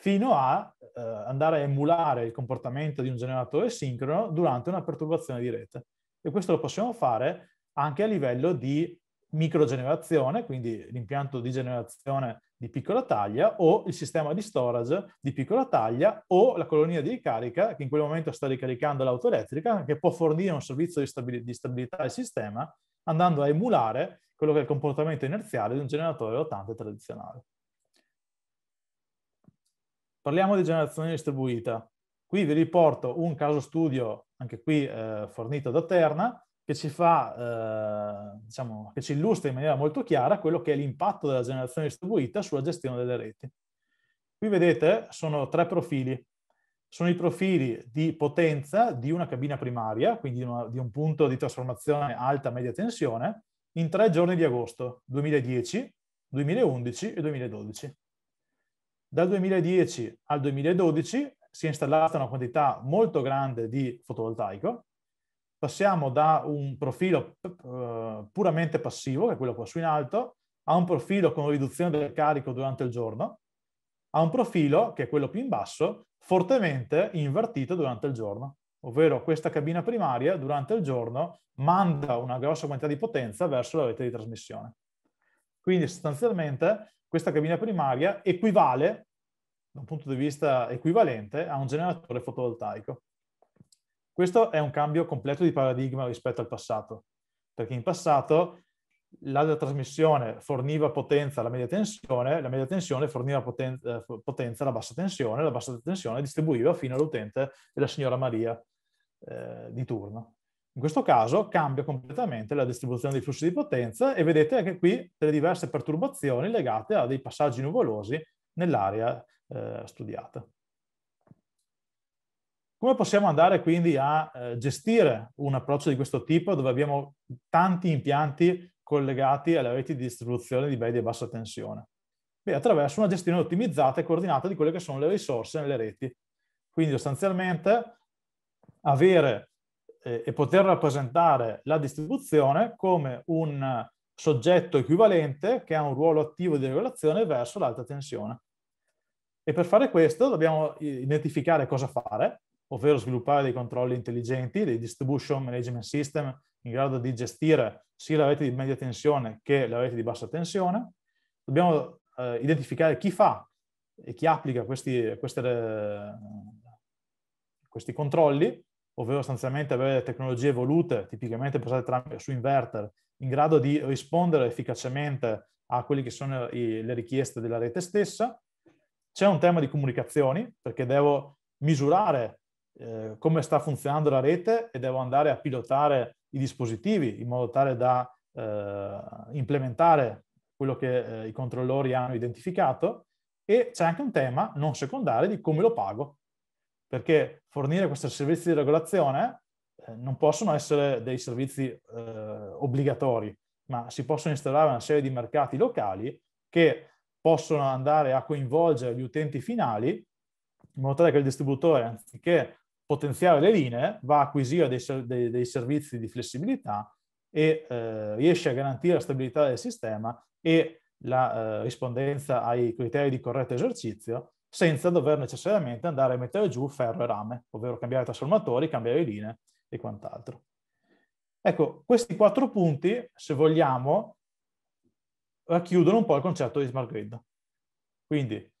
fino a eh, andare a emulare il comportamento di un generatore sincrono durante una perturbazione di rete. E questo lo possiamo fare anche a livello di microgenerazione, quindi l'impianto di generazione di piccola taglia o il sistema di storage di piccola taglia o la colonia di ricarica che in quel momento sta ricaricando l'auto elettrica che può fornire un servizio di, stabil di stabilità al sistema andando a emulare quello che è il comportamento inerziale di un generatore rotante tradizionale. Parliamo di generazione distribuita. Qui vi riporto un caso studio, anche qui eh, fornito da Terna, che ci, fa, eh, diciamo, che ci illustra in maniera molto chiara quello che è l'impatto della generazione distribuita sulla gestione delle reti. Qui vedete sono tre profili. Sono i profili di potenza di una cabina primaria, quindi una, di un punto di trasformazione alta-media tensione, in tre giorni di agosto 2010, 2011 e 2012. Dal 2010 al 2012 si è installata una quantità molto grande di fotovoltaico. Passiamo da un profilo eh, puramente passivo, che è quello qua su in alto, a un profilo con riduzione del carico durante il giorno, a un profilo, che è quello più in basso, fortemente invertito durante il giorno. Ovvero questa cabina primaria durante il giorno manda una grossa quantità di potenza verso la rete di trasmissione. Quindi sostanzialmente questa cabina primaria equivale, da un punto di vista equivalente, a un generatore fotovoltaico. Questo è un cambio completo di paradigma rispetto al passato, perché in passato l'alta trasmissione forniva potenza alla media tensione, la media tensione forniva potenza, eh, potenza alla bassa tensione, la bassa tensione distribuiva fino all'utente della signora Maria eh, di turno. In questo caso cambia completamente la distribuzione dei flussi di potenza e vedete anche qui le diverse perturbazioni legate a dei passaggi nuvolosi nell'area eh, studiata. Come possiamo andare quindi a eh, gestire un approccio di questo tipo dove abbiamo tanti impianti collegati alle reti di distribuzione di media e bassa tensione? Beh, attraverso una gestione ottimizzata e coordinata di quelle che sono le risorse nelle reti. Quindi sostanzialmente avere eh, e poter rappresentare la distribuzione come un soggetto equivalente che ha un ruolo attivo di regolazione verso l'alta tensione. E per fare questo dobbiamo identificare cosa fare, ovvero sviluppare dei controlli intelligenti, dei distribution management system in grado di gestire sia la rete di media tensione che la rete di bassa tensione. Dobbiamo eh, identificare chi fa e chi applica questi, queste, questi controlli ovvero sostanzialmente avere tecnologie evolute, tipicamente basate su inverter, in grado di rispondere efficacemente a quelle che sono i, le richieste della rete stessa. C'è un tema di comunicazioni, perché devo misurare eh, come sta funzionando la rete e devo andare a pilotare i dispositivi in modo tale da eh, implementare quello che eh, i controllori hanno identificato. E c'è anche un tema non secondario di come lo pago, perché fornire questi servizi di regolazione eh, non possono essere dei servizi eh, obbligatori, ma si possono installare una serie di mercati locali che possono andare a coinvolgere gli utenti finali in modo tale che il distributore, anziché potenziare le linee, va a acquisire dei, dei, dei servizi di flessibilità e eh, riesce a garantire la stabilità del sistema e la eh, rispondenza ai criteri di corretto esercizio senza dover necessariamente andare a mettere giù ferro e rame, ovvero cambiare trasformatori, cambiare linee e quant'altro. Ecco, questi quattro punti, se vogliamo, racchiudono un po' il concetto di smart grid. Quindi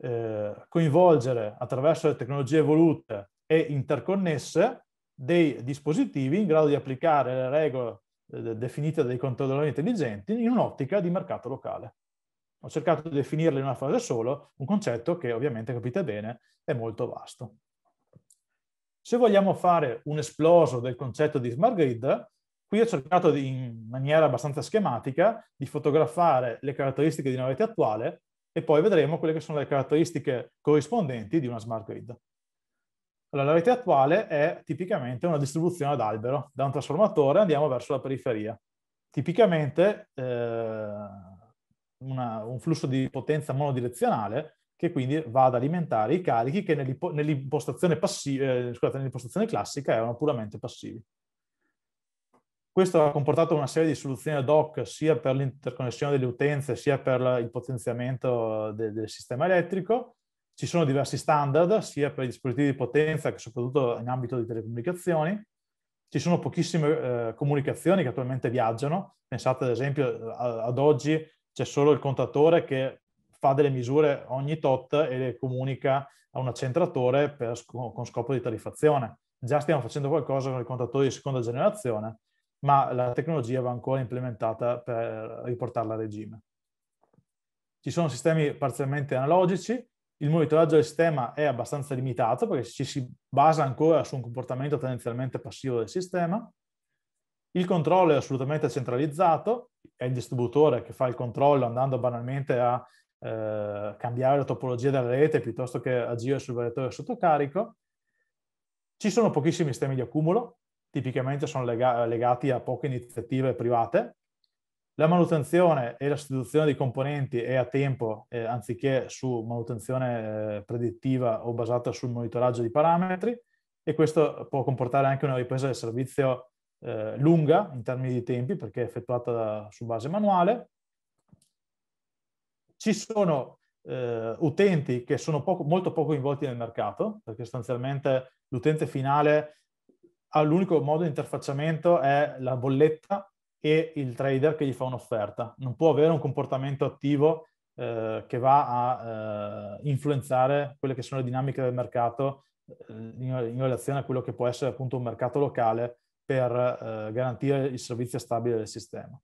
eh, coinvolgere attraverso le tecnologie evolute e interconnesse dei dispositivi in grado di applicare le regole eh, definite dai controllori intelligenti in un'ottica di mercato locale ho cercato di definirlo in una frase solo, un concetto che ovviamente, capite bene, è molto vasto. Se vogliamo fare un esploso del concetto di smart grid, qui ho cercato di, in maniera abbastanza schematica di fotografare le caratteristiche di una rete attuale e poi vedremo quelle che sono le caratteristiche corrispondenti di una smart grid. Allora, la rete attuale è tipicamente una distribuzione ad albero. Da un trasformatore andiamo verso la periferia. Tipicamente eh, una, un flusso di potenza monodirezionale che quindi va ad alimentare i carichi che nell'impostazione, passi- eh, scusate, nell'impostazione classica erano puramente passivi. Questo ha comportato una serie di soluzioni ad hoc sia per l'interconnessione delle utenze sia per il potenziamento eh, de- del sistema elettrico. Ci sono diversi standard sia per i dispositivi di potenza che soprattutto in ambito di telecomunicazioni. Ci sono pochissime eh, comunicazioni che attualmente viaggiano. Pensate ad esempio eh, ad oggi c'è solo il contatore che fa delle misure ogni tot e le comunica a un accentratore per, con scopo di tariffazione. Già stiamo facendo qualcosa con i contatori di seconda generazione, ma la tecnologia va ancora implementata per riportarla a regime. Ci sono sistemi parzialmente analogici, il monitoraggio del sistema è abbastanza limitato perché ci si basa ancora su un comportamento tendenzialmente passivo del sistema, il controllo è assolutamente centralizzato, è il distributore che fa il controllo andando banalmente a eh, cambiare la topologia della rete piuttosto che agire sul variatore sotto carico. Ci sono pochissimi sistemi di accumulo, tipicamente sono lega legati a poche iniziative private. La manutenzione e la sostituzione dei componenti è a tempo eh, anziché su manutenzione eh, predittiva o basata sul monitoraggio di parametri e questo può comportare anche una ripresa del servizio eh, lunga in termini di tempi perché è effettuata su base manuale. Ci sono eh, utenti che sono poco, molto poco coinvolti nel mercato perché sostanzialmente l'utente finale ha l'unico modo di interfacciamento è la bolletta e il trader che gli fa un'offerta. Non può avere un comportamento attivo eh, che va a eh, influenzare quelle che sono le dinamiche del mercato eh, in, in, relazione a quello che può essere appunto un mercato locale per eh, garantire il servizio stabile del sistema.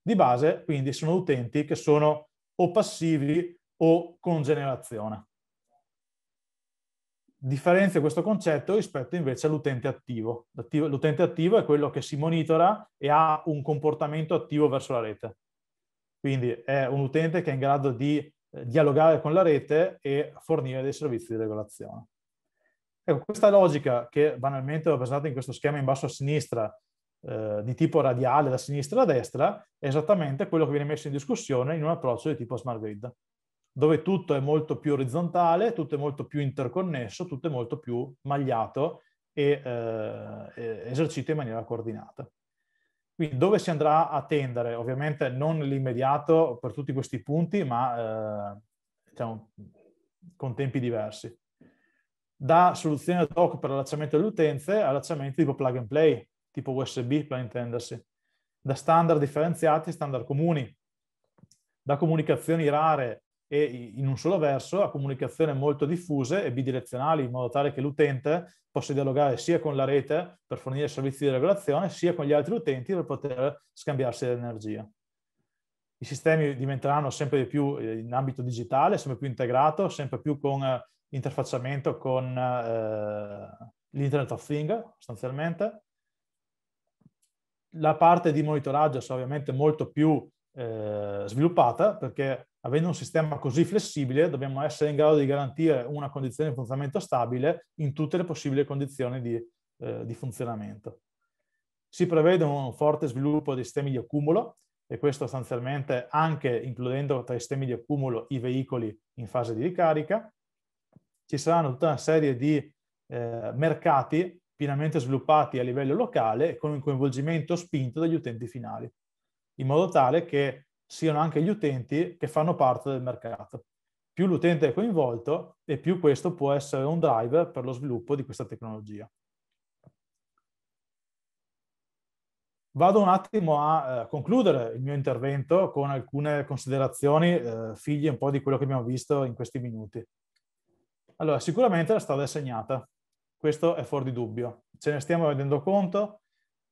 Di base, quindi, sono utenti che sono o passivi o con generazione. Differenzia questo concetto rispetto invece all'utente attivo. L'utente attivo è quello che si monitora e ha un comportamento attivo verso la rete. Quindi è un utente che è in grado di eh, dialogare con la rete e fornire dei servizi di regolazione. Ecco, questa logica che banalmente ho rappresentata in questo schema in basso a sinistra, eh, di tipo radiale da sinistra a destra, è esattamente quello che viene messo in discussione in un approccio di tipo smart grid, dove tutto è molto più orizzontale, tutto è molto più interconnesso, tutto è molto più magliato e eh, esercito in maniera coordinata. Quindi dove si andrà a tendere? Ovviamente non nell'immediato per tutti questi punti, ma eh, diciamo, con tempi diversi da soluzione ad hoc per l'allacciamento delle utenze a allacciamenti tipo plug and play, tipo USB per intendersi, da standard differenziati a standard comuni, da comunicazioni rare e in un solo verso a comunicazioni molto diffuse e bidirezionali, in modo tale che l'utente possa dialogare sia con la rete per fornire servizi di regolazione, sia con gli altri utenti per poter scambiarsi l'energia. I sistemi diventeranno sempre di più eh, in ambito digitale, sempre più integrato, sempre più con eh, interfacciamento con eh, l'Internet of Things, sostanzialmente. La parte di monitoraggio è ovviamente molto più eh, sviluppata perché avendo un sistema così flessibile dobbiamo essere in grado di garantire una condizione di funzionamento stabile in tutte le possibili condizioni di, eh, di funzionamento. Si prevede un forte sviluppo dei sistemi di accumulo e questo sostanzialmente anche includendo tra i sistemi di accumulo i veicoli in fase di ricarica ci saranno tutta una serie di eh, mercati pienamente sviluppati a livello locale con un coinvolgimento spinto dagli utenti finali, in modo tale che siano anche gli utenti che fanno parte del mercato. Più l'utente è coinvolto e più questo può essere un driver per lo sviluppo di questa tecnologia. Vado un attimo a eh, concludere il mio intervento con alcune considerazioni eh, figlie un po' di quello che abbiamo visto in questi minuti. Allora, sicuramente la strada è segnata, questo è fuori di dubbio, ce ne stiamo rendendo conto,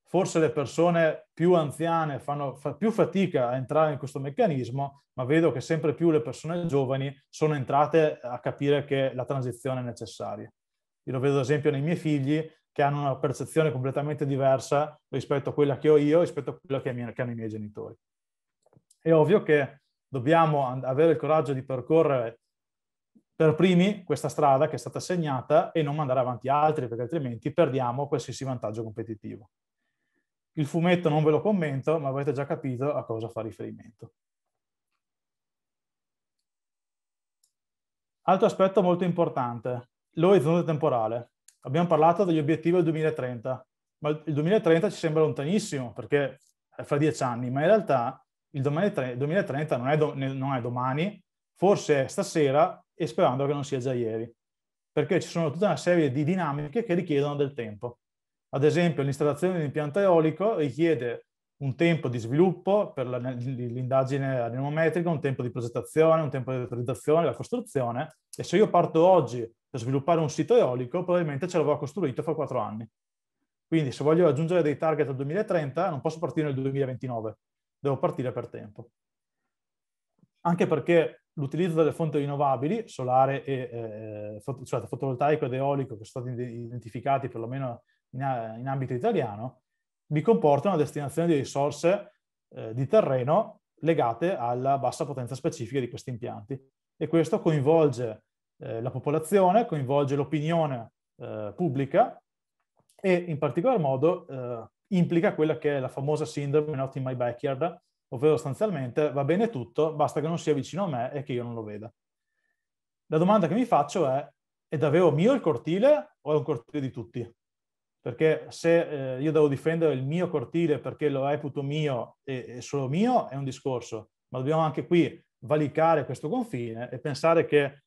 forse le persone più anziane fanno fa più fatica a entrare in questo meccanismo, ma vedo che sempre più le persone giovani sono entrate a capire che la transizione è necessaria. Io lo vedo ad esempio nei miei figli che hanno una percezione completamente diversa rispetto a quella che ho io, rispetto a quella che hanno i miei genitori. È ovvio che dobbiamo avere il coraggio di percorrere per primi questa strada che è stata segnata e non mandare avanti altri perché altrimenti perdiamo qualsiasi vantaggio competitivo. Il fumetto non ve lo commento, ma avete già capito a cosa fa riferimento. Altro aspetto molto importante, l'orizzonte temporale. Abbiamo parlato degli obiettivi del 2030, ma il 2030 ci sembra lontanissimo perché è fra dieci anni, ma in realtà il 2030 non è, do, non è domani, forse stasera e sperando che non sia già ieri, perché ci sono tutta una serie di dinamiche che richiedono del tempo. Ad esempio, l'installazione di un impianto eolico richiede un tempo di sviluppo per l'indagine anemometrica, un tempo di progettazione, un tempo di autorizzazione, la costruzione, e se io parto oggi per sviluppare un sito eolico, probabilmente ce l'avrò costruito fra quattro anni. Quindi se voglio raggiungere dei target al 2030, non posso partire nel 2029, devo partire per tempo. Anche perché l'utilizzo delle fonti rinnovabili, solare e eh, fot- cioè, fotovoltaico ed eolico, che sono stati identificati perlomeno in, in ambito italiano, vi comporta una destinazione di risorse eh, di terreno legate alla bassa potenza specifica di questi impianti. E questo coinvolge eh, la popolazione, coinvolge l'opinione eh, pubblica e in particolar modo eh, implica quella che è la famosa sindrome Not in My Backyard, ovvero sostanzialmente va bene tutto, basta che non sia vicino a me e che io non lo veda. La domanda che mi faccio è, è davvero mio il cortile o è un cortile di tutti? Perché se eh, io devo difendere il mio cortile perché lo reputo mio e, e solo mio è un discorso, ma dobbiamo anche qui valicare questo confine e pensare che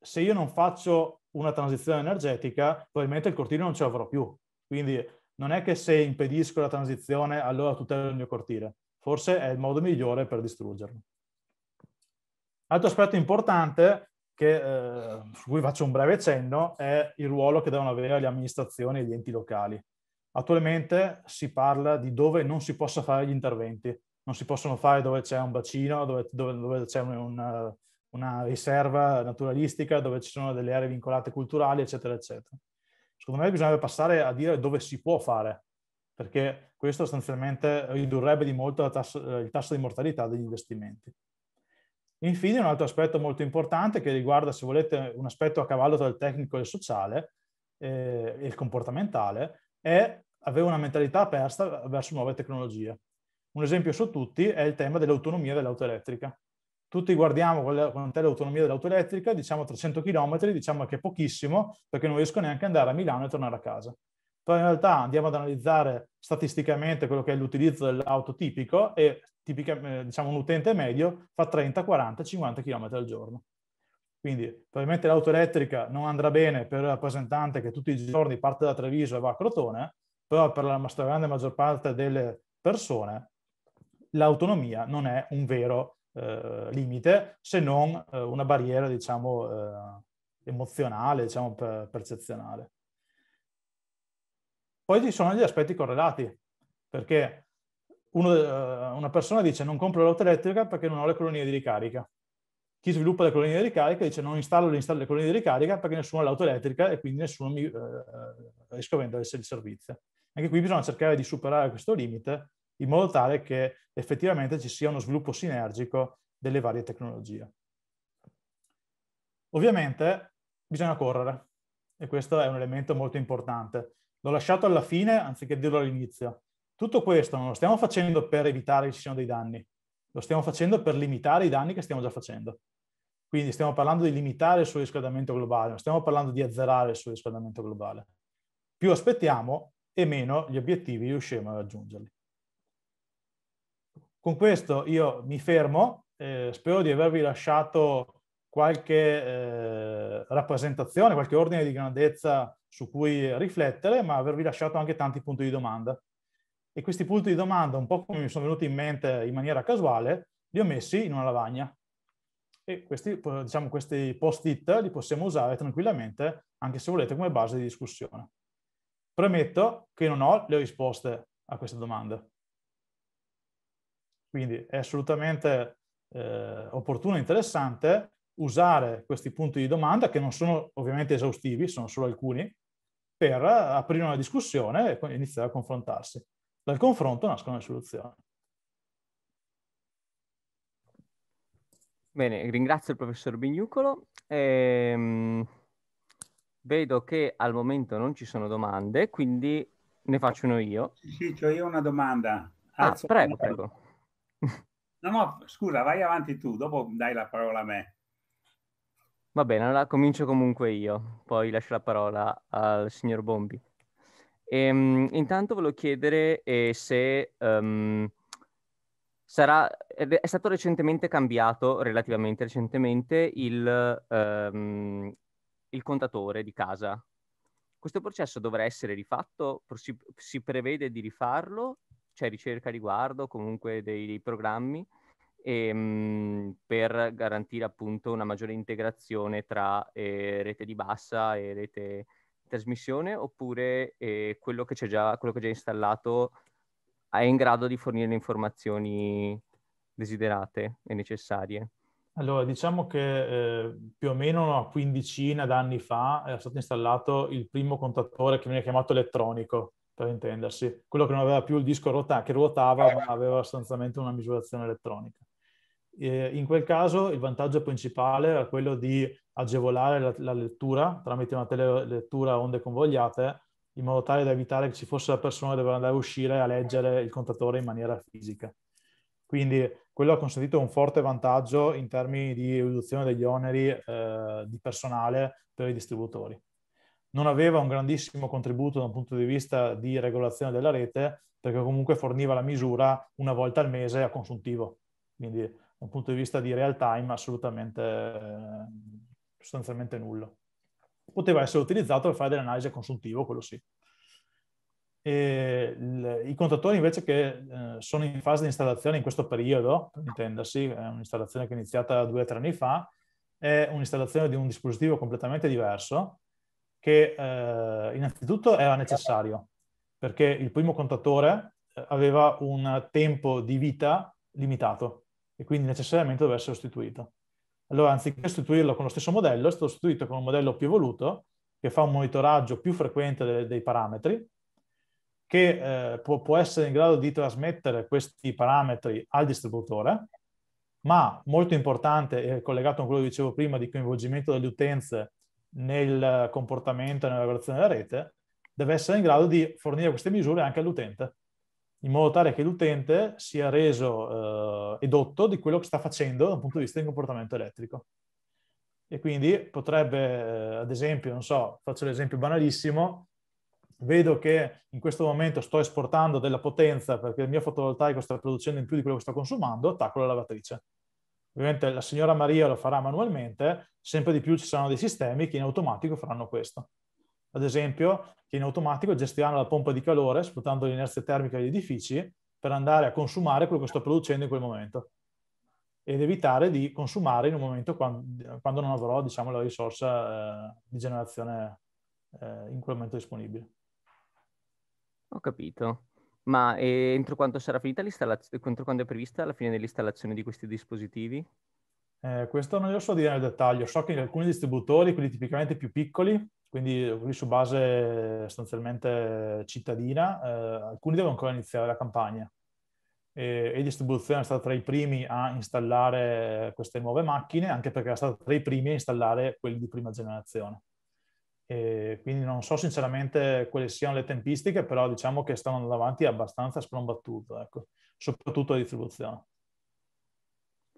se io non faccio una transizione energetica, probabilmente il cortile non ce l'avrò più. Quindi non è che se impedisco la transizione allora tutelo il mio cortile. Forse è il modo migliore per distruggerlo. Altro aspetto importante, che, eh, su cui faccio un breve cenno, è il ruolo che devono avere le amministrazioni e gli enti locali. Attualmente si parla di dove non si possa fare gli interventi, non si possono fare dove c'è un bacino, dove, dove, dove c'è una, una riserva naturalistica, dove ci sono delle aree vincolate culturali, eccetera, eccetera. Secondo me bisogna passare a dire dove si può fare, perché questo sostanzialmente ridurrebbe di molto tassa, eh, il tasso di mortalità degli investimenti. Infine un altro aspetto molto importante che riguarda, se volete, un aspetto a cavallo tra il tecnico e il sociale eh, e eh, il comportamentale, è avere una mentalità aperta verso nuove tecnologie. Un esempio su tutti è il tema dell'autonomia dell'auto elettrica. Tutti guardiamo quant'è l'autonomia dell'auto elettrica, diciamo 300 km, diciamo che è pochissimo perché non riesco neanche ad andare a Milano e tornare a casa però in realtà andiamo ad analizzare statisticamente quello che è l'utilizzo dell'auto tipico e tipica, eh, diciamo, un utente medio fa 30, 40, 50 km al giorno. Quindi probabilmente l'auto elettrica non andrà bene per il rappresentante che tutti i giorni parte da Treviso e va a Crotone, però per la stragrande maggior parte delle persone l'autonomia non è un vero eh, limite se non eh, una barriera diciamo, eh, emozionale, diciamo, per, percezionale. Poi ci sono gli aspetti correlati, perché uno, eh, una persona dice non compro l'auto elettrica perché non ho le colonie di ricarica. Chi sviluppa le colonie di ricarica dice non installo, installo le colonie di ricarica perché nessuno ha l'auto elettrica e quindi nessuno mi eh, riesco a vendere il servizio. Anche qui bisogna cercare di superare questo limite in modo tale che effettivamente ci sia uno sviluppo sinergico delle varie tecnologie. Ovviamente bisogna correre e questo è un elemento molto importante. L'ho lasciato alla fine anziché dirlo all'inizio. Tutto questo non lo stiamo facendo per evitare che ci siano dei danni, lo stiamo facendo per limitare i danni che stiamo già facendo. Quindi stiamo parlando di limitare il suo riscaldamento globale, non stiamo parlando di azzerare il suo riscaldamento globale. Più aspettiamo e meno gli obiettivi riusciamo a raggiungerli. Con questo io mi fermo, eh, spero di avervi lasciato qualche eh, rappresentazione, qualche ordine di grandezza su cui riflettere, ma avervi lasciato anche tanti punti di domanda. E questi punti di domanda, un po' come mi sono venuti in mente in maniera casuale, li ho messi in una lavagna. E questi, diciamo, questi post-it li possiamo usare tranquillamente, anche se volete, come base di discussione. Premetto che non ho le risposte a queste domande. Quindi è assolutamente eh, opportuno e interessante usare questi punti di domanda, che non sono ovviamente esaustivi, sono solo alcuni, per eh, aprire una discussione e iniziare a confrontarsi. Dal confronto nascono le soluzioni. Bene, ringrazio il professor Bignucolo. Ehm, vedo che al momento non ci sono domande, quindi ne faccio uno io. Sì, sì, ho io una domanda. Ah, Alzo ah, prego, prego. No, no, scusa, vai avanti tu, dopo dai la parola a me. Va bene, allora comincio comunque io, poi lascio la parola al signor Bombi. Ehm, intanto volevo chiedere eh, se um, sarà, è stato recentemente cambiato, relativamente recentemente, il, um, il contatore di casa. Questo processo dovrà essere rifatto? Si, si prevede di rifarlo? C'è ricerca a riguardo, comunque dei, dei programmi? e, ehm, per garantire appunto una maggiore integrazione tra eh, rete di bassa e rete di trasmissione oppure eh, quello, che c'è già, quello che già installato è in grado di fornire le informazioni desiderate e necessarie? Allora, diciamo che eh, più o meno una quindicina d'anni fa era stato installato il primo contattore che veniva chiamato elettronico, per intendersi, quello che non aveva più il disco rota- che ruotava, ma aveva sostanzialmente una misurazione elettronica in quel caso il vantaggio principale era quello di agevolare la, la lettura tramite una telelettura a onde convogliate in modo tale da evitare che ci fosse la persona che doveva andare a uscire a leggere il contatore in maniera fisica. Quindi quello ha consentito un forte vantaggio in termini di riduzione degli oneri eh, di personale per i distributori. Non aveva un grandissimo contributo da un punto di vista di regolazione della rete, perché comunque forniva la misura una volta al mese a consuntivo. Quindi da un punto di vista di real time assolutamente eh, sostanzialmente nullo. Poteva essere utilizzato per fare dell'analisi consuntivo, quello sì. Il, I contatori invece che eh, sono in fase di installazione in questo periodo, per intendersi, è un'installazione che è iniziata due o tre anni fa, è un'installazione di un dispositivo completamente diverso che eh, innanzitutto era necessario perché il primo contatore eh, aveva un tempo di vita limitato e quindi necessariamente doveva essere sostituito. Allora, anziché sostituirlo con lo stesso modello, è stato sostituito con un modello più evoluto, che fa un monitoraggio più frequente dei, dei parametri, che eh, può, può, essere in grado di trasmettere questi parametri al distributore, ma molto importante, è collegato a quello che dicevo prima, di coinvolgimento delle utenze nel comportamento e nella regolazione della rete, deve essere in grado di fornire queste misure anche all'utente in modo tale che l'utente sia reso eh, edotto di quello che sta facendo dal punto di vista di comportamento elettrico. E quindi potrebbe, eh, ad esempio, non so, faccio l'esempio banalissimo, vedo che in questo momento sto esportando della potenza perché il mio fotovoltaico sta producendo in più di quello che sto consumando, attacco la lavatrice. Ovviamente la signora Maria lo farà manualmente, sempre di più ci saranno dei sistemi che in automatico faranno questo ad esempio, che in automatico gestiranno la pompa di calore sfruttando l'inerzia termica degli edifici per andare a consumare quello che sto producendo in quel momento ed evitare di consumare in un momento quando, quando non avrò diciamo, la risorsa eh, di generazione eh, in quel momento disponibile. Ho capito. Ma eh, entro quanto sarà finita l'installazione? Entro quando è prevista la fine dell'installazione di questi dispositivi? Eh, questo non lo so dire nel dettaglio. So che in alcuni distributori, quelli tipicamente più piccoli, quindi quelli su base sostanzialmente cittadina, eh, alcuni devono ancora iniziare la campagna e, e distribuzione è stata tra i primi a installare queste nuove macchine, anche perché era stata tra i primi a installare quelli di prima generazione. E quindi non so sinceramente quali siano le tempistiche, però diciamo che stanno andando avanti abbastanza sprombattuto, ecco. soprattutto la distribuzione.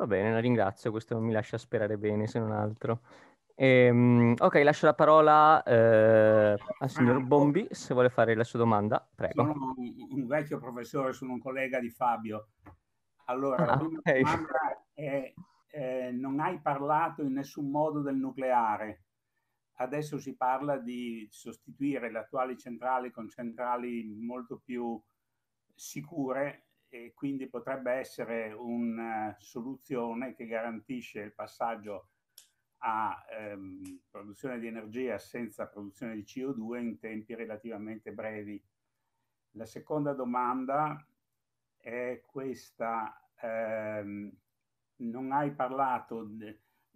Va bene, la ringrazio, questo mi lascia sperare bene se non altro. Ehm, ok, lascio la parola eh, al signor Bombi se vuole fare la sua domanda. Prego. Sono un, vecchio professore, sono un collega di Fabio. Allora, ah, la prima okay. domanda è, eh, non hai parlato in nessun modo del nucleare. Adesso si parla di sostituire le attuali centrali con centrali molto più sicure e quindi potrebbe essere una soluzione che garantisce il passaggio a ehm, produzione di energia senza produzione di CO2 in tempi relativamente brevi. La seconda domanda è questa, ehm, non hai parlato,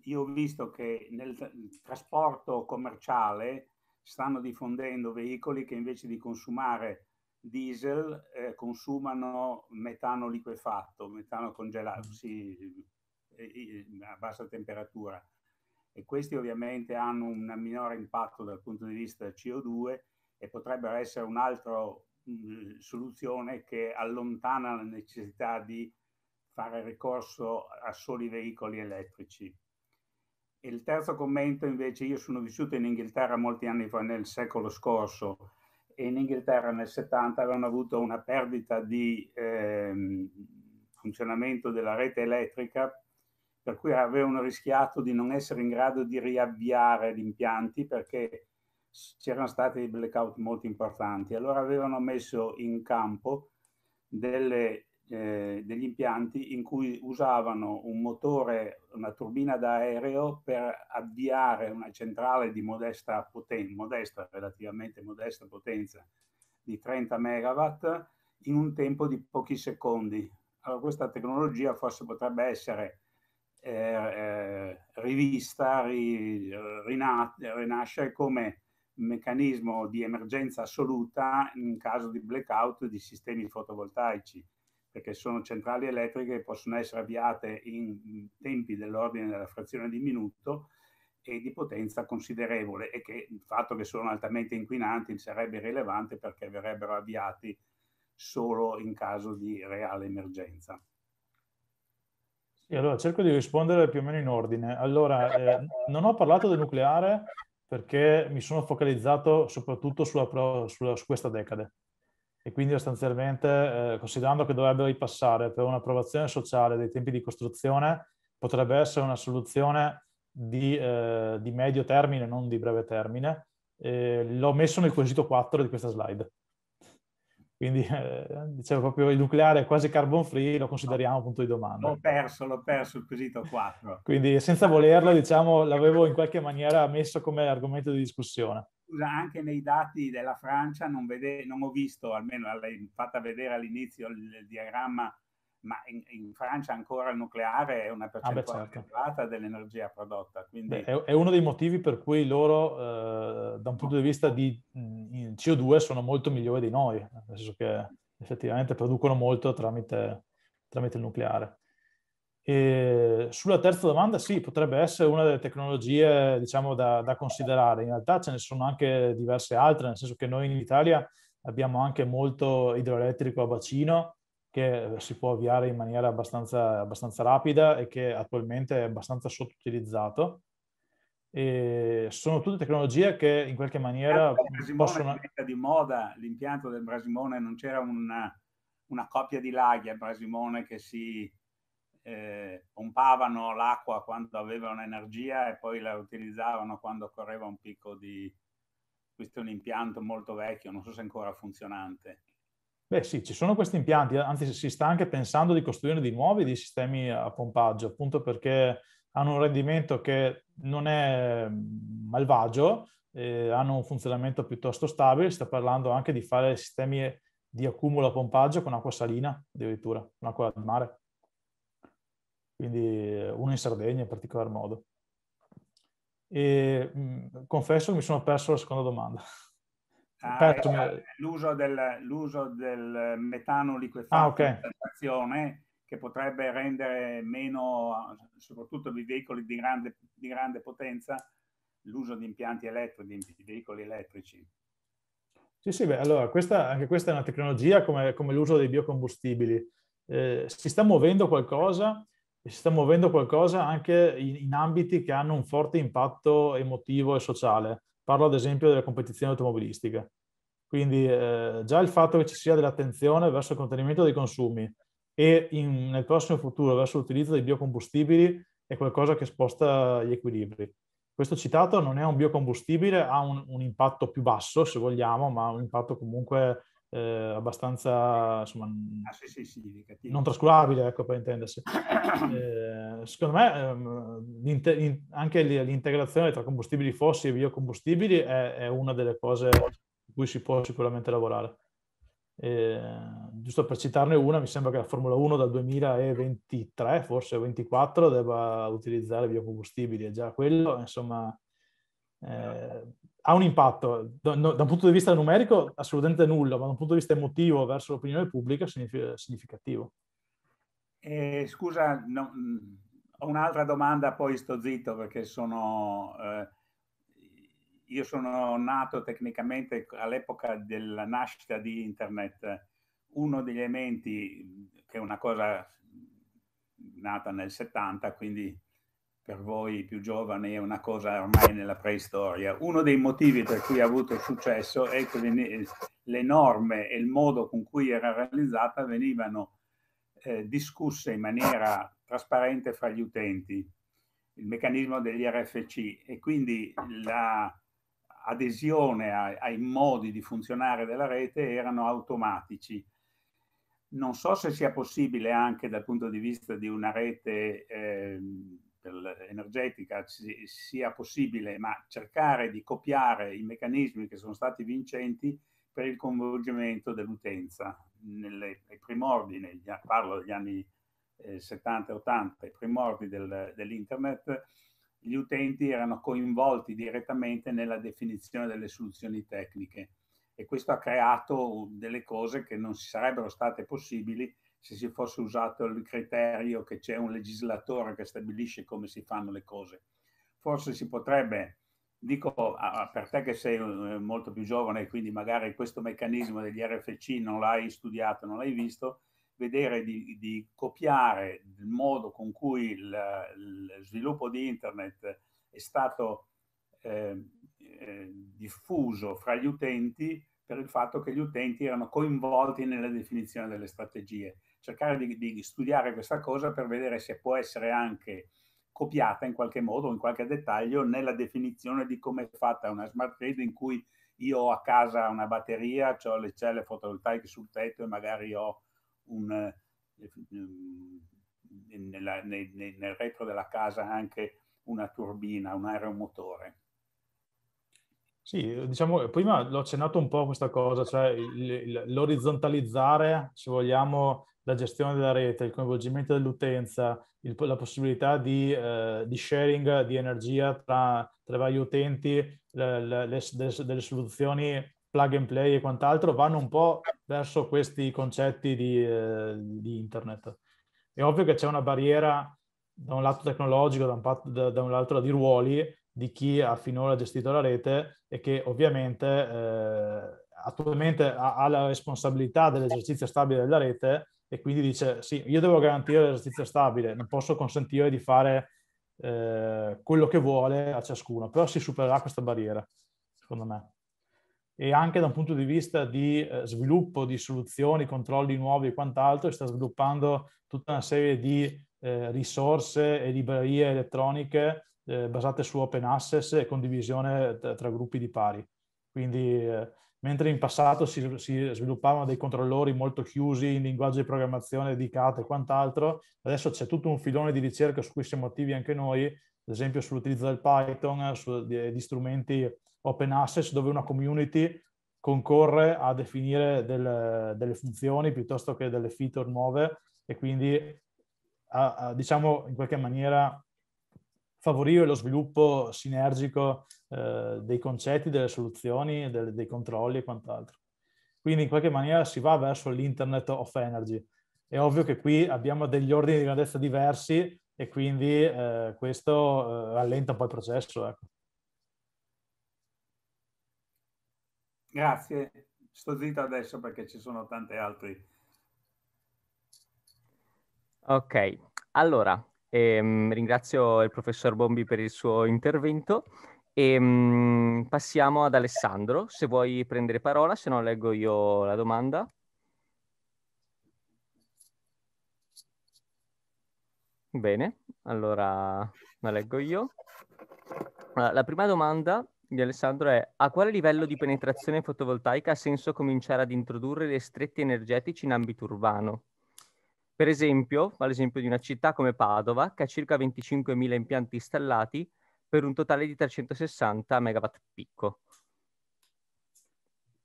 io ho visto che nel trasporto commerciale stanno diffondendo veicoli che invece di consumare diesel eh, consumano metano liquefatto, metano congelato mm. sì, eh, a bassa temperatura e questi ovviamente hanno un minore impatto dal punto di vista del CO2 e potrebbero essere un'altra mm, soluzione che allontana la necessità di fare ricorso a soli veicoli elettrici. E il terzo commento invece, io sono vissuto in Inghilterra molti anni fa, nel secolo scorso, e in Inghilterra nel 70 avevano avuto una perdita di eh, funzionamento della rete elettrica per cui avevano rischiato di non essere in grado di riavviare gli impianti perché c'erano stati dei blackout molto importanti. Allora avevano messo in campo delle, eh, degli impianti in cui usavano un motore, una turbina d'aereo per avviare una centrale di modesta potenza, modesta, relativamente modesta potenza di 30 megawatt in un tempo di pochi secondi. Allora questa tecnologia forse potrebbe essere eh, eh, rivista, ri, rina, rinasce come meccanismo di emergenza assoluta in caso di blackout di sistemi fotovoltaici, perché sono centrali elettriche che possono essere avviate in tempi dell'ordine della frazione di minuto e di potenza considerevole e che il fatto che sono altamente inquinanti sarebbe rilevante perché verrebbero avviati solo in caso di reale emergenza. Sì, allora cerco di rispondere più o meno in ordine. Allora, eh, non ho parlato del nucleare perché mi sono focalizzato soprattutto sulla sulla, su questa decade e quindi sostanzialmente eh, considerando che dovrebbe ripassare per un'approvazione sociale dei tempi di costruzione potrebbe essere una soluzione di, eh, di medio termine, non di breve termine. Eh, l'ho messo nel quesito 4 di questa slide. Quindi eh, dicevo proprio il nucleare è quasi carbon free lo consideriamo punto di domanda. L'ho perso, l'ho perso il quesito 4. Quindi senza volerlo, diciamo, l'avevo in qualche maniera messo come argomento di discussione. Scusa, anche nei dati della Francia non, vede, non ho visto, almeno l'hai fatta vedere all'inizio il diagramma ma in, in, Francia ancora il nucleare è una ah, percentuale ah certo. elevata dell'energia prodotta. Quindi... Beh, è, è, uno dei motivi per cui loro, eh, da un punto di vista di mm, CO2, sono molto migliori di noi, nel senso che effettivamente producono molto tramite, tramite il nucleare. E sulla terza domanda, sì, potrebbe essere una delle tecnologie diciamo, da, da considerare. In realtà ce ne sono anche diverse altre, nel senso che noi in Italia abbiamo anche molto idroelettrico a bacino, che si può avviare in maniera abbastanza, abbastanza rapida e che attualmente è abbastanza sottoutilizzato. E sono tutte tecnologie che in qualche maniera possono... di moda l'impianto del Brasimone, non c'era una, una coppia di laghi a Brasimone che si eh, pompavano l'acqua quando avevano energia e poi la utilizzavano quando occorreva un picco di... Questo è un impianto molto vecchio, non so se è ancora funzionante. Beh sì, ci sono questi impianti, anzi si sta anche pensando di costruire di nuovi di sistemi a pompaggio, appunto perché hanno un rendimento che non è mm, malvagio, eh, hanno un funzionamento piuttosto stabile, si sta parlando anche di fare sistemi di accumulo a pompaggio con acqua salina, addirittura, con acqua di mare. Quindi eh, uno in Sardegna in particolar modo. E, mh, mm, confesso che mi sono perso la seconda domanda. Eh, l'uso del, l'uso del metano liquefatto ah, okay. che potrebbe rendere meno, soprattutto di veicoli di grande, di grande potenza, l'uso di impianti elettrici, di veicoli elettrici. Sì, sì, beh, allora questa, anche questa è una tecnologia come, come l'uso dei biocombustibili. Eh, si sta muovendo qualcosa e si sta muovendo qualcosa anche in, in, ambiti che hanno un forte impatto emotivo e sociale. Parlo ad esempio delle competizioni automobilistiche. Quindi eh, già il fatto che ci sia dell'attenzione verso il contenimento dei consumi e in, nel prossimo futuro verso l'utilizzo dei biocombustibili è qualcosa che sposta gli equilibri. Questo citato non è un biocombustibile, ha un, un impatto più basso se vogliamo, ma un impatto comunque eh, abbastanza insomma, ah, sì, sì, sì, non trascurabile, ecco, per intendersi. Eh, secondo me eh, anche l'integrazione tra combustibili fossili e biocombustibili è, è una delle cose su cui si può sicuramente lavorare. giusto per citarne una, mi sembra che la Formula 1 dal 2023, forse 2024, debba utilizzare biocombustibili è già quello, insomma, eh, ha un impatto da, no, da, un punto di vista numerico assolutamente nullo, ma da un punto di vista emotivo verso l'opinione pubblica significativo. Eh, scusa, no, mm, ho un'altra domanda, poi sto zitto perché sono... Eh, io sono nato tecnicamente all'epoca della nascita di Internet. Uno degli elementi, che è una cosa nata nel 70, quindi per voi più giovani è una cosa ormai nella preistoria. Uno dei motivi per cui ha avuto successo è che eh, le norme e il modo con cui era realizzata venivano eh, discusse in maniera trasparente fra gli utenti, il meccanismo degli RFC e quindi l'adesione la ai modi di funzionare della rete erano automatici non so se sia possibile anche dal punto di vista di una rete eh, energetica ci, sia possibile, ma cercare di copiare i meccanismi che sono stati vincenti per il coinvolgimento dell'utenza. Nelle, nei primordi, negli, parlo degli anni eh, 70 e 80, i primordi del, dell'internet, gli utenti erano coinvolti direttamente nella definizione delle soluzioni tecniche e questo ha creato uh, delle cose che non sarebbero state possibili se si fosse usato il criterio che c'è un legislatore che stabilisce come si fanno le cose. Forse si potrebbe, dico per te che sei eh, molto più giovane, quindi magari questo meccanismo degli RFC non l'hai studiato, non l'hai visto, vedere di, di copiare il modo con cui il, il sviluppo di Internet è stato ehm, eh, diffuso fra gli utenti per il fatto che gli utenti erano coinvolti nella definizione delle strategie cercare di, di, studiare questa cosa per vedere se può essere anche copiata in qualche modo, in qualche dettaglio, nella definizione di come è fatta una smart grid in cui io ho a casa una batteria, ho le celle fotovoltaiche sul tetto e magari ho un, eh, mm, nella, nel, nel retro della casa anche una turbina, un aeromotore. Sì, diciamo, prima l'ho accennato un po' questa cosa, cioè l'orizzontalizzare, se vogliamo, la gestione della rete, il coinvolgimento dell'utenza, il, la possibilità di, eh, di, sharing di energia tra, tra vari utenti, le, le, le, delle soluzioni plug and play e quant'altro, vanno un po' verso questi concetti di, eh, di internet. È ovvio che c'è una barriera da un lato tecnologico, da un, da, da un lato di ruoli, di chi ha finora gestito la rete e che ovviamente eh, attualmente ha, ha, la responsabilità dell'esercizio stabile della rete, e quindi dice sì, io devo garantire l'esercizio stabile, non posso consentire di fare eh, quello che vuole a ciascuno, però si supererà questa barriera, secondo me. E anche da un punto di vista di eh, sviluppo di soluzioni, controlli nuovi e quant'altro, sta sviluppando tutta una serie di eh, risorse e librerie elettroniche eh, basate su open access e condivisione tra, eh, tra gruppi di pari. Quindi eh, mentre in passato si, si, sviluppavano dei controllori molto chiusi in linguaggio di programmazione dedicato e quant'altro, adesso c'è tutto un filone di ricerca su cui siamo attivi anche noi, ad esempio sull'utilizzo del Python, su, di, di strumenti open access dove una community concorre a definire delle, delle, funzioni piuttosto che delle feature nuove e quindi a, a, diciamo in qualche maniera favorire lo sviluppo sinergico eh, dei concetti, delle soluzioni, delle, dei controlli e quant'altro. Quindi in qualche maniera si va verso l'Internet of Energy. È ovvio che qui abbiamo degli ordini di grandezza diversi e quindi eh, questo eh, rallenta un po' il processo. Ecco. Grazie, sto zitto adesso perché ci sono tanti altri. Ok, allora ehm, ringrazio il professor Bombi per il suo intervento e, ehm, mh, passiamo ad Alessandro, se vuoi prendere parola, se no leggo io la domanda. Bene, allora la leggo io. Allora, la prima domanda di Alessandro è a quale livello di penetrazione fotovoltaica ha senso cominciare ad introdurre gli stretti energetici in ambito urbano? Per esempio, fa l'esempio di una città come Padova che ha circa 25.000 impianti installati per un totale di 360 MW picco.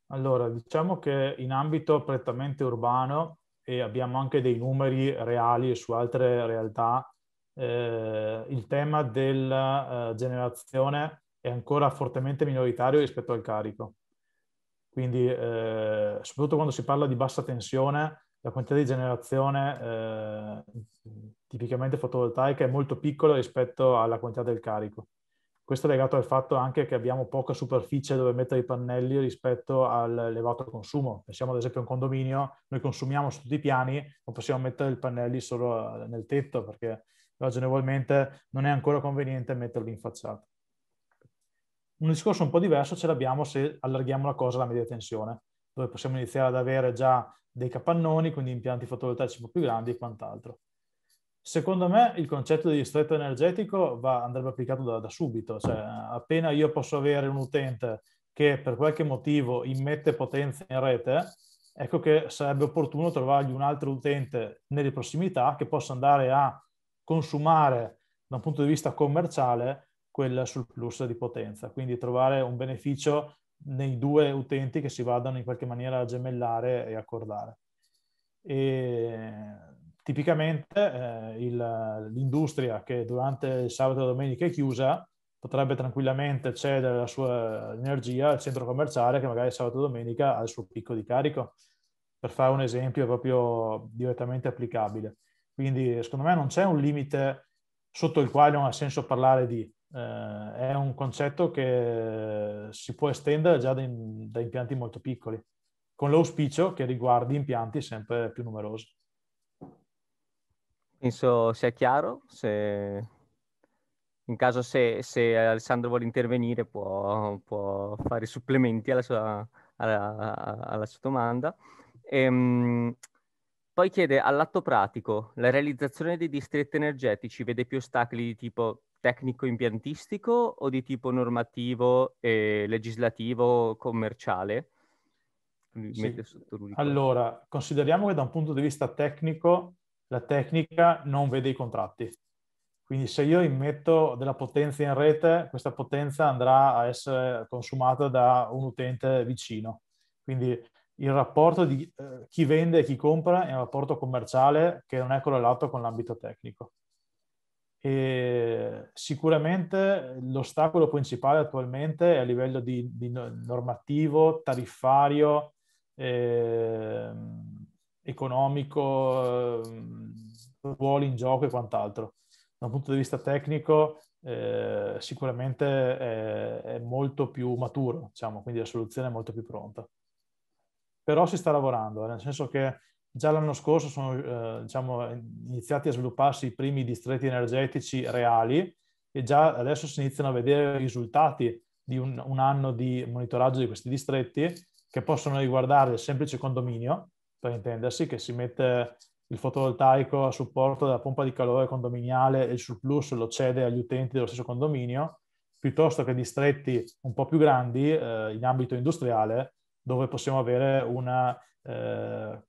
Allora, diciamo che in ambito prettamente urbano e abbiamo anche dei numeri reali su altre realtà, eh, il tema della eh, generazione è ancora fortemente minoritario rispetto al carico. Quindi, eh, soprattutto quando si parla di bassa tensione, la quantità di generazione eh, tipicamente fotovoltaica è molto piccola rispetto alla quantità del carico. Questo è legato al fatto anche che abbiamo poca superficie dove mettere i pannelli rispetto all'elevato consumo. Pensiamo ad esempio a un condominio, noi consumiamo su tutti i piani, ma possiamo mettere i pannelli solo eh, nel tetto perché ragionevolmente non è ancora conveniente metterli in facciata. Un discorso un po' diverso ce l'abbiamo se allarghiamo la cosa alla media tensione, dove possiamo iniziare ad avere già dei capannoni, quindi impianti fotovoltaici un po' più grandi e quant'altro. Secondo me il concetto di distretto energetico va, andrebbe applicato da, da subito, cioè appena io posso avere un utente che per qualche motivo immette potenza in rete, ecco che sarebbe opportuno trovargli un altro utente nelle prossimità che possa andare a consumare da un punto di vista commerciale quel surplus di potenza, quindi trovare un beneficio nei due utenti che si vadano in qualche maniera a gemellare e accordare. E Tipicamente eh, il, l'industria che durante il sabato e domenica è chiusa potrebbe tranquillamente cedere la sua energia al centro commerciale che magari sabato e domenica ha il suo picco di carico, per fare un esempio proprio direttamente applicabile. Quindi secondo me non c'è un limite sotto il quale non ha senso parlare di eh, è un concetto che si può estendere già da, in, da, impianti molto piccoli, con l'auspicio che riguardi impianti sempre più numerosi. Penso sia chiaro. Se... In caso se, se Alessandro vuole intervenire può, può, fare supplementi alla sua, alla, alla sua domanda. Ehm, poi chiede all'atto pratico, la realizzazione dei distretti energetici vede più ostacoli di tipo tecnico-impiantistico o di tipo normativo, eh, legislativo, commerciale? Sì. Allora, consideriamo che da un punto di vista tecnico la tecnica non vede i contratti. Quindi se io immetto della potenza in rete, questa potenza andrà a essere consumata da un utente vicino. Quindi il rapporto di eh, chi vende e chi compra è un rapporto commerciale che non è correlato con l'ambito tecnico. E sicuramente l'ostacolo principale attualmente è a livello di, di normativo, tariffario, eh, economico, ehm, ruoli in gioco e quant'altro. Da un punto di vista tecnico eh, sicuramente è, è, molto più maturo, diciamo, quindi la soluzione è molto più pronta. Però si sta lavorando, eh, nel senso che già l'anno scorso sono eh, diciamo, iniziati a svilupparsi i primi distretti energetici reali e già adesso si iniziano a vedere i risultati di un, un anno di monitoraggio di questi distretti che possono riguardare il semplice condominio, per intendersi, che si mette il fotovoltaico a supporto della pompa di calore condominiale e il surplus lo cede agli utenti dello stesso condominio, piuttosto che distretti un po' più grandi eh, in ambito industriale, dove possiamo avere una eh,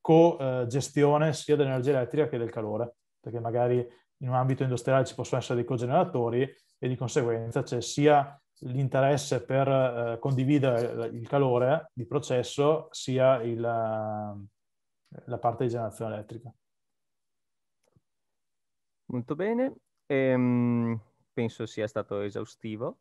co-gestione sia dell'energia elettrica che del calore, perché magari in un ambito industriale ci possono essere dei cogeneratori e di conseguenza c'è sia l'interesse per eh, condividere il calore di processo sia il, eh, la parte di generazione elettrica. Molto bene, ehm, penso sia stato esaustivo.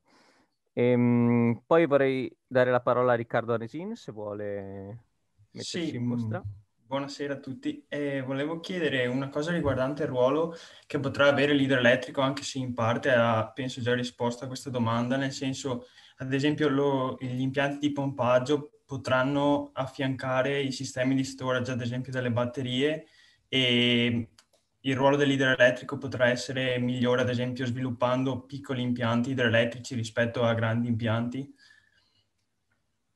Ehm, poi vorrei dare la parola a Riccardo Aresin se vuole mettersi sì. in mostra. Buonasera a tutti. Eh, volevo chiedere una cosa riguardante il ruolo che potrà avere il leader elettrico, anche se in parte ha, penso già risposto a questa domanda, nel senso, ad esempio, lo, gli impianti di pompaggio potranno affiancare i sistemi di storage, ad esempio, delle batterie e il ruolo del leader elettrico potrà essere migliore, ad esempio, sviluppando piccoli impianti idroelettrici rispetto a grandi impianti?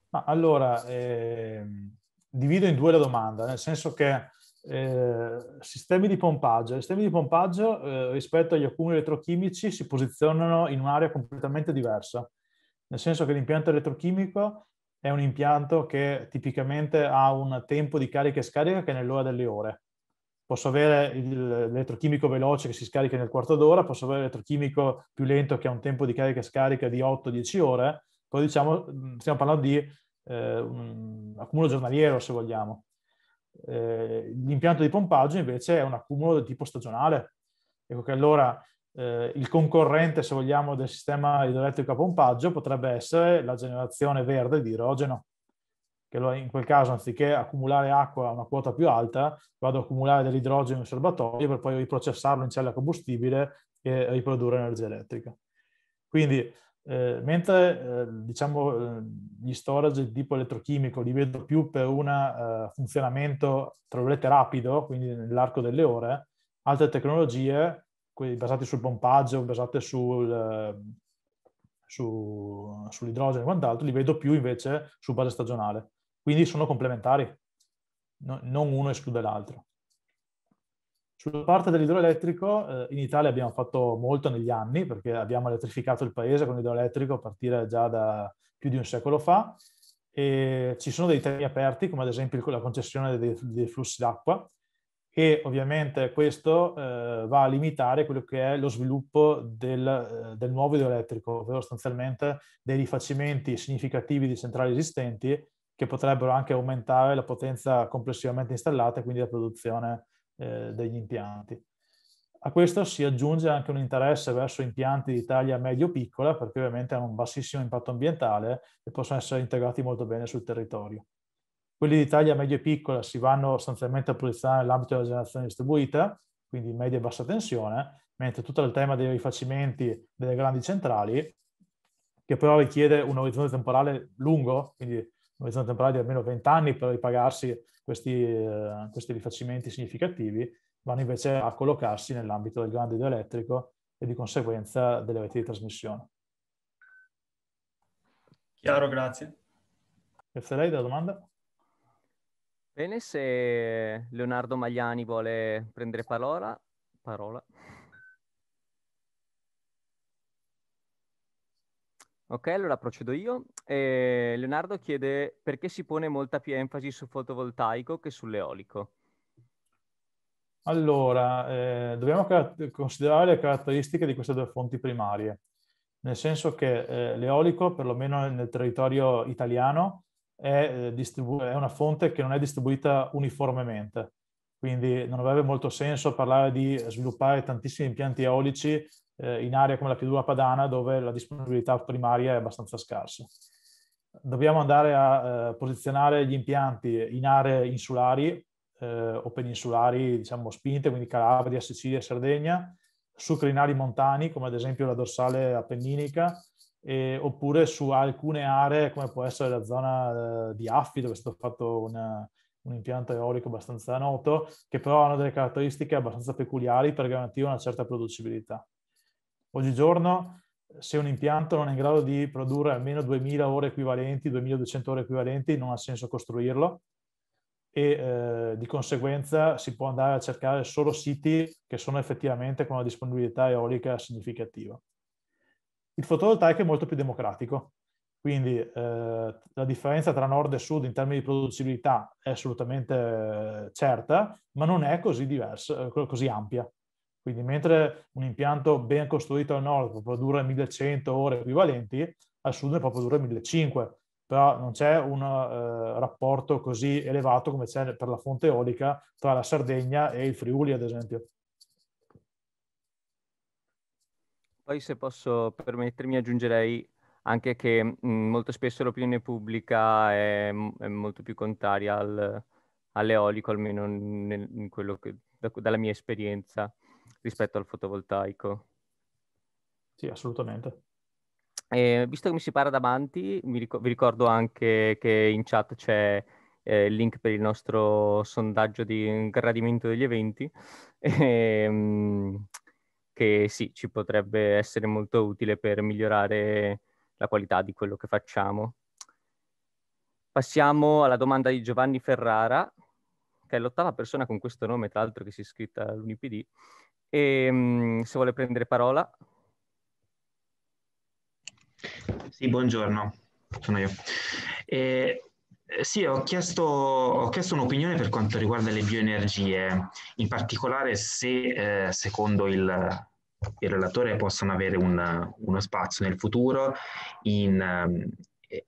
Ma allora, ehm divido in due la domanda, nel senso che eh, sistemi di pompaggio. sistemi di pompaggio eh, rispetto agli accumuli elettrochimici si posizionano in un'area completamente diversa, nel senso che l'impianto elettrochimico è un impianto che tipicamente ha un tempo di carica e scarica che è nell'ora delle ore. Posso avere l'elettrochimico veloce che si scarica nel quarto d'ora, posso avere l'elettrochimico più lento che ha un tempo di carica e scarica di 8-10 ore, poi diciamo, stiamo parlando di eh, un accumulo giornaliero se vogliamo. Eh, l'impianto di pompaggio invece è un accumulo del tipo stagionale, ecco che allora eh, il concorrente se vogliamo del sistema idroelettrico a pompaggio potrebbe essere la generazione verde di idrogeno, che in quel caso anziché accumulare acqua a una quota più alta, vado ad accumulare dell'idrogeno in serbatoio per poi riprocessarlo in cella combustibile e riprodurre energia elettrica. Quindi eh, mentre eh, diciamo, eh, gli storage di tipo elettrochimico li vedo più per un uh, funzionamento tra virgolette rapido, quindi nell'arco delle ore, altre tecnologie basate sul pompaggio, basate sul, eh, su, sull'idrogeno e quant'altro, li vedo più invece su base stagionale. Quindi sono complementari, no, non uno esclude l'altro. Sulla parte dell'idroelettrico, eh, in Italia abbiamo fatto molto negli anni perché abbiamo elettrificato il paese con l'idroelettrico a partire già da più di un secolo fa e ci sono dei temi aperti come ad esempio la concessione dei, dei flussi d'acqua e ovviamente questo eh, va a limitare quello che è lo sviluppo del, eh, del nuovo idroelettrico, ovvero sostanzialmente dei rifacimenti significativi di centrali esistenti che potrebbero anche aumentare la potenza complessivamente installata e quindi la produzione eh, degli impianti. A questo si aggiunge anche un interesse verso impianti di taglia medio-piccola perché ovviamente hanno un bassissimo impatto ambientale e possono essere integrati molto bene sul territorio. Quelli di taglia medio-piccola si vanno sostanzialmente a posizionare nell'ambito della generazione distribuita, quindi media e bassa tensione, mentre tutto il tema dei rifacimenti delle grandi centrali, che però richiede un orizzonte temporale lungo, quindi un orizzonte temporale di almeno 20 anni per ripagarsi questi, eh, questi rifacimenti significativi vanno invece a collocarsi nell'ambito del grande idroelettrico e di conseguenza delle reti di trasmissione. Chiaro, grazie. Grazie a lei della domanda. Bene, se Leonardo Magliani vuole prendere parola, parola. Ok, allora procedo io. Eh, Leonardo chiede perché si pone molta più enfasi sul fotovoltaico che sull'eolico. Allora, eh, dobbiamo considerare le caratteristiche di queste due fonti primarie, nel senso che eh, l'eolico, perlomeno nel territorio italiano, è, eh, è, una fonte che non è distribuita uniformemente, quindi non avrebbe molto senso parlare di sviluppare tantissimi impianti eolici eh, in aree come la Piedura Padana dove la disponibilità primaria è abbastanza scarsa. Dobbiamo andare a eh, posizionare gli impianti in aree insulari eh, o peninsulari, diciamo spinte, quindi Calabria, Sicilia e Sardegna, su crinali montani come ad esempio la dorsale appenninica e, oppure su alcune aree come può essere la zona eh, di Affi dove è stato fatto una, un impianto eolico abbastanza noto, che però hanno delle caratteristiche abbastanza peculiari per garantire una certa producibilità. Oggigiorno, se un impianto non è in grado di produrre almeno 2000 ore equivalenti, 2200 ore equivalenti, non ha senso costruirlo e eh, di conseguenza si può andare a cercare solo siti che sono effettivamente con una disponibilità eolica significativa. Il fotovoltaico è molto più democratico, quindi eh, la differenza tra nord e sud in termini di producibilità è assolutamente eh, certa, ma non è così, diversa, eh, così ampia. Quindi mentre un impianto ben costruito al nord può produrre 1100 ore equivalenti, al sud ne può produrre 1500, però non c'è un eh, rapporto così elevato come c'è per la fonte eolica tra la Sardegna e il Friuli, ad esempio. Poi se posso permettermi aggiungerei anche che mh, mhmm, molto spesso l'opinione pubblica è, mhmm, è molto più contraria al, all'eolico, almeno nel, in quello che, da, dalla mia esperienza rispetto al fotovoltaico. Sì, assolutamente. Eh, visto che mi si para davanti, ric- vi ricordo anche che in chat c'è eh, il link per il nostro sondaggio di gradimento degli eventi, ehm, che sì, ci potrebbe essere molto utile per migliorare la qualità di quello che facciamo. Passiamo alla domanda di Giovanni Ferrara, che è l'ottava persona con questo nome, tra l'altro, che si è iscritta all'UniPD. E, ehm, se vuole prendere parola. Sì, buongiorno, sono io. Eh, sì, ho chiesto, chiesto un'opinione per quanto riguarda le bioenergie, in particolare se eh, secondo il, il relatore possano avere un, uno spazio nel futuro in, eh,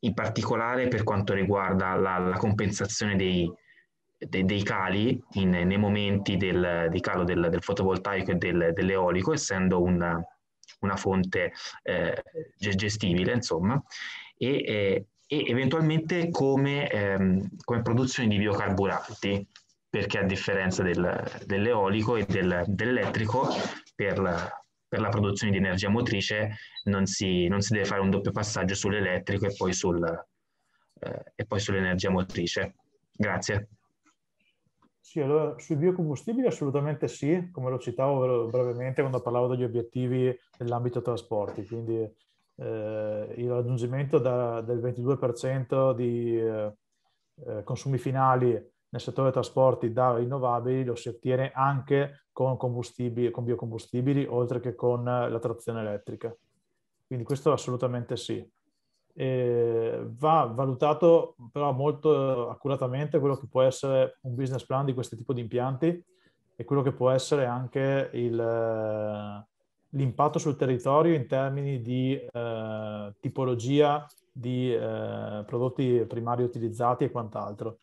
in particolare per quanto riguarda la, la compensazione dei, de, dei cali in, nei momenti del, di calo del, del fotovoltaico e del, dell'eolico, essendo una, una fonte eh, gestibile, insomma, e, eh, e eventualmente come, ehm, come produzione di biocarburanti perché a differenza del, dell'eolico e del, dell'elettrico per la, per la, produzione di energia motrice non si, non si, deve fare un doppio passaggio sull'elettrico e poi, sul, eh, e poi sull'energia motrice. Grazie. Sì, allora sui biocombustibili assolutamente sì, come lo citavo brevemente quando parlavo degli obiettivi nell'ambito trasporti, quindi eh, il raggiungimento da, del 22% di eh, eh, consumi finali nel settore dei trasporti da rinnovabili lo si ottiene anche con, combustibili, con biocombustibili oltre che con eh, la trazione elettrica. Quindi questo assolutamente sì. E va valutato però molto eh, accuratamente quello che può essere un business plan di questo tipo di impianti e quello che può essere anche il, eh, l'impatto sul territorio in termini di eh, tipologia di eh, prodotti primari utilizzati e quant'altro.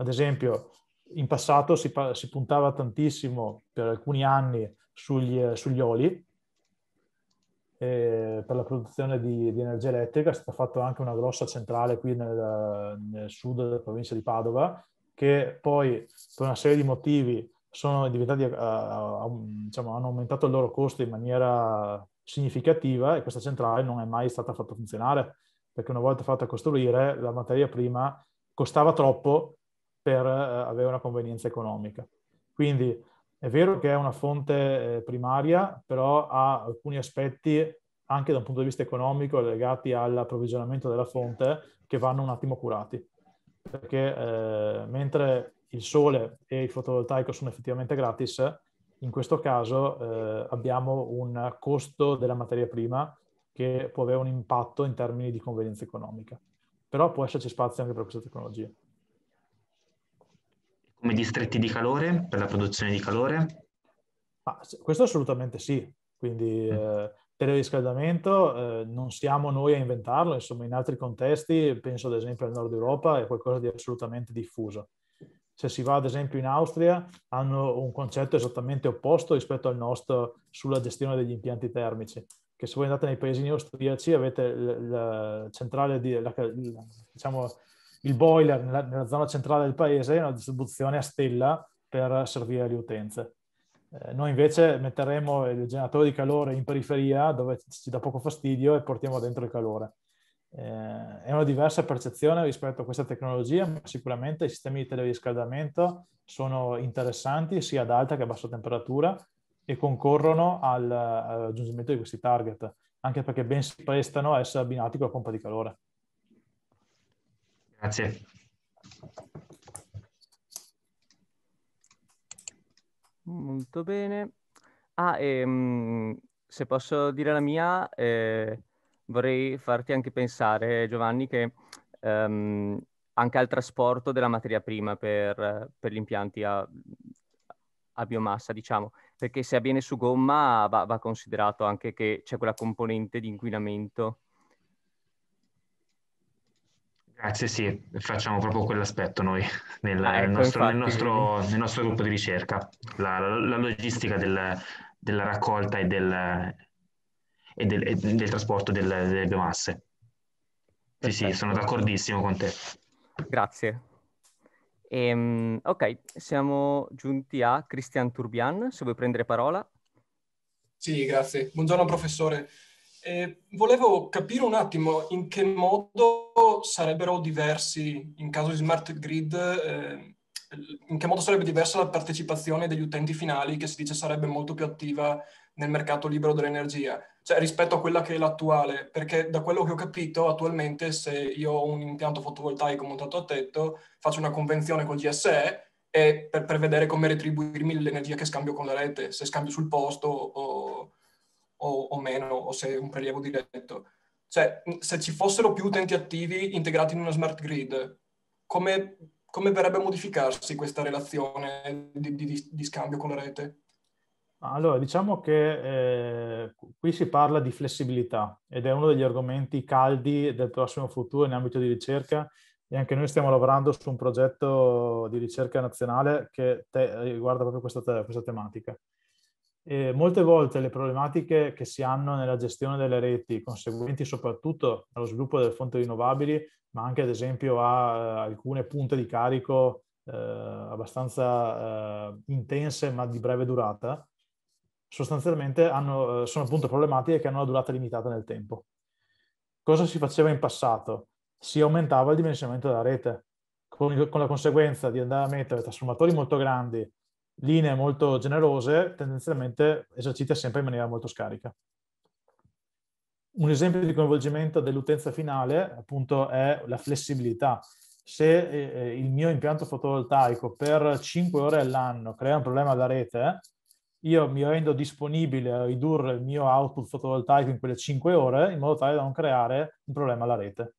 Ad esempio, in passato si, si puntava tantissimo per alcuni anni sugli, eh, sugli oli eh, per la produzione di, di, energia elettrica. È stata fatta anche una grossa centrale qui nel, nel sud della provincia di Padova, che poi per una serie di motivi sono diventati, uh, diciamo, hanno aumentato il loro costo in maniera significativa e questa centrale non è mai stata fatta funzionare perché una volta fatta costruire la materia prima costava troppo per eh, avere una convenienza economica. Quindi è vero che è una fonte eh, primaria, però ha alcuni aspetti anche da un punto di vista economico legati all'approvvigionamento della fonte che vanno un attimo curati. Perché eh, mentre il sole e il fotovoltaico sono effettivamente gratis, in questo caso eh, abbiamo un costo della materia prima che può avere un impatto in termini di convenienza economica. Però può esserci spazio anche per questa tecnologia come distretti di calore per la produzione di calore? Ah, questo assolutamente sì, quindi mm. eh, teleriscaldamento eh, non siamo noi a inventarlo, insomma in altri contesti, penso ad esempio al nord Europa, è qualcosa di assolutamente diffuso. Se si va ad esempio in Austria hanno un concetto esattamente opposto rispetto al nostro sulla gestione degli impianti termici, che se voi andate nei paesi austriaci avete la, la centrale di, la, diciamo, il boiler nella, nella, zona centrale del paese e una distribuzione a stella per servire le utenze. Eh, noi invece metteremo il generatore di calore in periferia dove ci dà poco fastidio e portiamo dentro il calore. Eh, è una diversa percezione rispetto a questa tecnologia, ma sicuramente i sistemi di teleriscaldamento sono interessanti sia ad alta che a bassa temperatura e concorrono al, al raggiungimento di questi target, anche perché ben si prestano a essere abbinati con la pompa di calore. Grazie. Molto bene. Ah, ehm, se posso dire la mia, eh, vorrei farti anche pensare, Giovanni, che ehm, anche al trasporto della materia prima per, per gli impianti a, a, biomassa, diciamo, perché se avviene su gomma va, va considerato anche che c'è quella componente di inquinamento Grazie, sì, facciamo proprio quell'aspetto noi nel, ah, ecco, nostro, infatti, nel, nostro, nel nostro, gruppo di ricerca, la, la, la logistica del, della raccolta e del, e del, e del trasporto delle biomasse. Sì, sì, sono d'accordissimo con te. Grazie. Ehm, ok, siamo giunti a Cristian Turbian, se vuoi prendere parola. Sì, grazie. Buongiorno professore. E volevo capire un attimo in che modo sarebbero diversi, in caso di smart grid, eh, in che modo sarebbe diversa la partecipazione degli utenti finali che si dice sarebbe molto più attiva nel mercato libero dell'energia, cioè rispetto a quella che è l'attuale, perché da quello che ho capito attualmente se io ho un impianto fotovoltaico montato a tetto, faccio una convenzione col GSE e per, per vedere come retribuirmi l'energia che scambio con la rete, se scambio sul posto o o, o meno, o se è un prelievo diretto. Cioè, se ci fossero più utenti attivi integrati in una smart grid, come, come verrebbe a modificarsi questa relazione di, di, di scambio con la rete? Allora, diciamo che eh, qui si parla di flessibilità ed è uno degli argomenti caldi del prossimo futuro in ambito di ricerca e anche noi stiamo lavorando su un progetto di ricerca nazionale che te, riguarda proprio questa, questa tematica. Eh, molte volte le problematiche che si hanno nella gestione delle reti, conseguenti soprattutto allo sviluppo delle fonti rinnovabili, ma anche ad esempio a, eh, alcune punte di carico eh, abbastanza eh, intense ma di breve durata, sostanzialmente hanno, eh, sono appunto problematiche che hanno una durata limitata nel tempo. Cosa si faceva in passato? Si aumentava il dimensionamento della rete, con, con la conseguenza di andare a mettere trasformatori molto grandi linee molto generose, tendenzialmente esercita sempre in maniera molto scarica. Un esempio di coinvolgimento dell'utenza finale appunto è la flessibilità. Se eh, eh il mio impianto fotovoltaico per 5 ore all'anno crea un problema alla rete, io mi rendo disponibile a ridurre il mio output fotovoltaico in quelle 5 ore in modo tale da non creare un problema alla rete.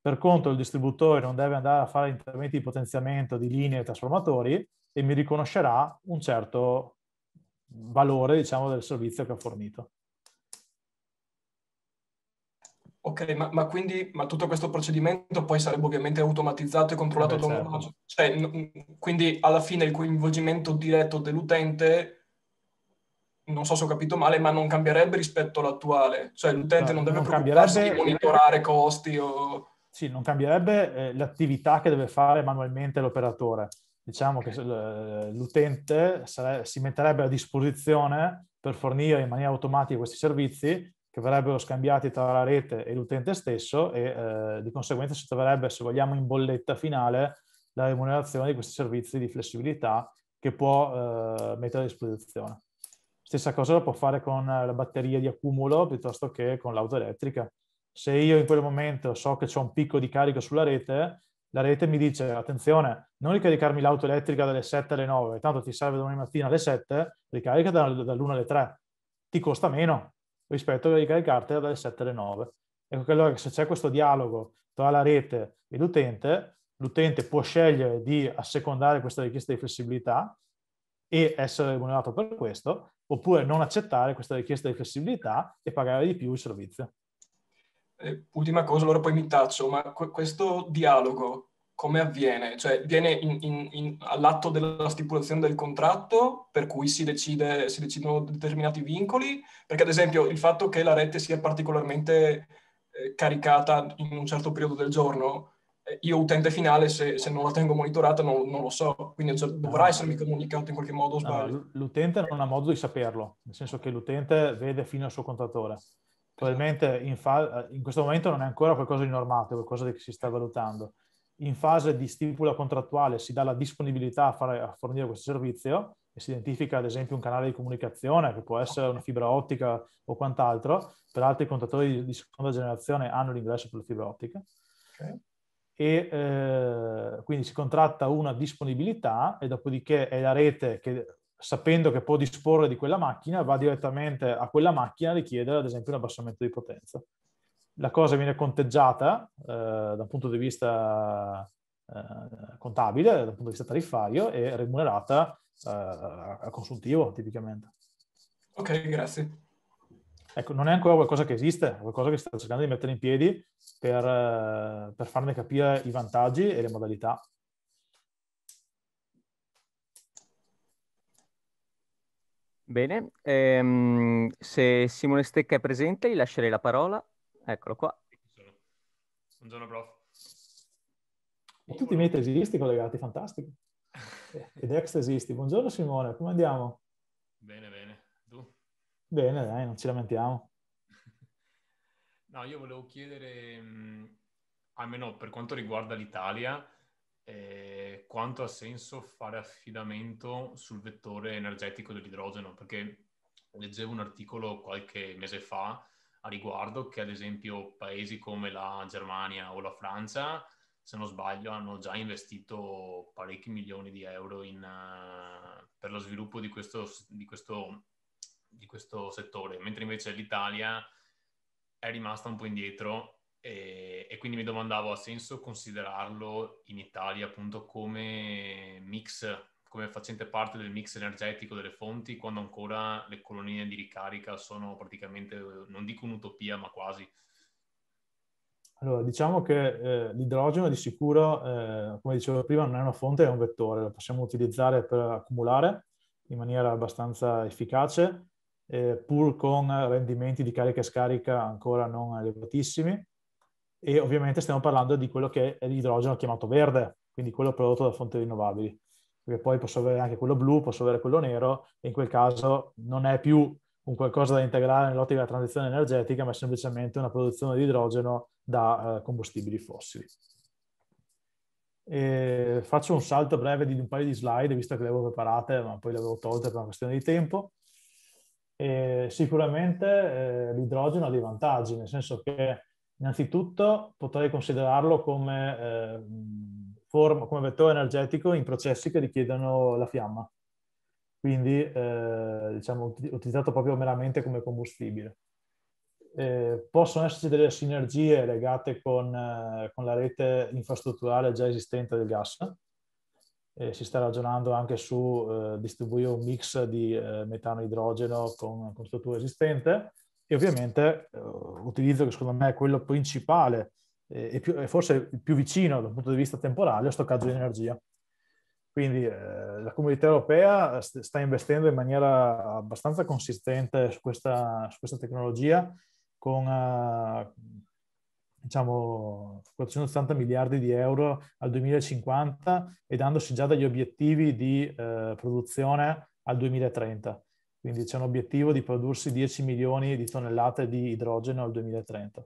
Per contro il distributore non deve andare a fare interventi di potenziamento di linee e trasformatori, e mi riconoscerà un certo valore, diciamo, del servizio che ho fornito. Ok, ma, ma quindi ma tutto questo procedimento poi sarebbe ovviamente automatizzato e controllato eh, da un certo. Cioè, quindi alla fine il coinvolgimento diretto dell'utente, non so se ho capito male, ma non cambierebbe rispetto all'attuale. Cioè l'utente no, non deve non preoccuparsi cambierebbe... di monitorare costi o... Sì, non cambierebbe eh, l'attività che deve fare manualmente l'operatore diciamo che eh, l'utente si metterebbe a disposizione per fornire in maniera automatica questi servizi che verrebbero scambiati tra la rete e l'utente stesso e eh, di conseguenza si troverebbe, se vogliamo, in bolletta finale la remunerazione di questi servizi di flessibilità che può eh, mettere a disposizione. Stessa cosa lo può fare con eh, la batteria di accumulo piuttosto che con l'auto elettrica. Se io in quel momento so che c'è un picco di carico sulla rete, la rete mi dice, attenzione, non ricaricarmi l'auto elettrica dalle 7 alle 9, tanto ti serve domani mattina alle 7, ricarica dall'1 alle 3, ti costa meno rispetto a ricaricartela dalle 7 alle 9. Ecco che allora se c'è questo dialogo tra la rete e l'utente, l'utente può scegliere di assecondare questa richiesta di flessibilità e essere remunerato per questo, oppure non accettare questa richiesta di flessibilità e pagare di più il servizio. Eh, ultima cosa, allora poi mi taccio, ma questo dialogo come avviene? Cioè viene in, in, in, all'atto della stipulazione del contratto per cui si, decide, si, decidono determinati vincoli? Perché ad esempio il fatto che la rete sia particolarmente eh, caricata in un certo periodo del giorno, eh, io utente finale se, se, non la tengo monitorata non, non lo so, quindi cioè, dovrà ah. essermi comunicato in qualche modo. Ah, sbaglio. l'utente non ha modo di saperlo, nel senso che l'utente vede fino al suo contatore. Esatto. Probabilmente in, fa- in questo momento non è ancora qualcosa di normato, qualcosa che si sta valutando in fase di stipula contrattuale si dà la disponibilità a, fare, a, fornire questo servizio e si identifica ad esempio un canale di comunicazione che può essere una fibra ottica o quant'altro, per altri contatori di, di seconda generazione hanno l'ingresso per la fibra ottica. Okay. E eh, quindi si contratta una disponibilità e dopodiché è la rete che sapendo che può disporre di quella macchina va direttamente a quella macchina a richiedere ad esempio un abbassamento di potenza la cosa viene conteggiata eh, da un punto di vista eh, contabile, dal punto di vista tariffario e remunerata eh, a consultivo tipicamente. Ok, grazie. Ecco, non è ancora qualcosa che esiste, è qualcosa che sto cercando di mettere in piedi per, eh, per farne capire i vantaggi e le modalità. Bene, ehm, se Simone Stecca è presente, gli lascerei la parola Eccolo qua. Buongiorno prof. E tutti i miei tesisti collegati, fantastico. Ed ex tesisti. Buongiorno Simone, come andiamo? Bene, bene. Tu? Bene, dai, non ci lamentiamo. No, io volevo chiedere, almeno per quanto riguarda l'Italia, eh, quanto ha senso fare affidamento sul vettore energetico dell'idrogeno, perché leggevo un articolo qualche mese fa a riguardo che ad esempio paesi come la Germania o la Francia, se non sbaglio, hanno già investito parecchi milioni di euro in, uh, per lo sviluppo di questo, di, questo, di questo settore, mentre invece l'Italia è rimasta un po' indietro e, e, quindi mi domandavo ha senso considerarlo in Italia appunto come mix come facente parte del mix energetico delle fonti, quando ancora le colonie di ricarica sono praticamente, non dico un'utopia, ma quasi. Allora, diciamo che eh, l'idrogeno di sicuro, eh, come dicevo prima, non è una fonte, è un vettore, lo possiamo utilizzare per accumulare in maniera abbastanza efficace, eh, pur con rendimenti di carica e scarica ancora non elevatissimi. E ovviamente stiamo parlando di quello che è l'idrogeno chiamato verde, quindi quello prodotto da fonti rinnovabili perché poi posso avere anche quello blu, posso avere quello nero, e in quel caso non è più un qualcosa da integrare nell'ottica della transizione energetica, ma è semplicemente una produzione di idrogeno da eh, combustibili fossili. E faccio un salto breve di un paio di slide, visto che le avevo preparate, ma poi le avevo tolte per una questione di tempo. E sicuramente eh, l'idrogeno ha dei vantaggi, nel senso che innanzitutto potrei considerarlo come eh, forma, come vettore energetico in processi che richiedono la fiamma. Quindi, eh, diciamo, utilizzato proprio meramente come combustibile. Eh, possono esserci delle sinergie legate con, eh, con, la rete infrastrutturale già esistente del gas. Eh, si sta ragionando anche su eh, distribuire un mix di eh, metano e idrogeno con, con struttura esistente e ovviamente eh, utilizzo che secondo me è quello principale e, più, e forse più vicino dal punto di vista temporale lo stoccaggio di energia. Quindi eh, la comunità europea st- sta investendo in maniera abbastanza consistente su questa, su questa tecnologia con eh, diciamo 480 miliardi di euro al 2050 e dandosi già degli obiettivi di eh, produzione al 2030. Quindi c'è un obiettivo di prodursi 10 milioni di tonnellate di idrogeno al 2030.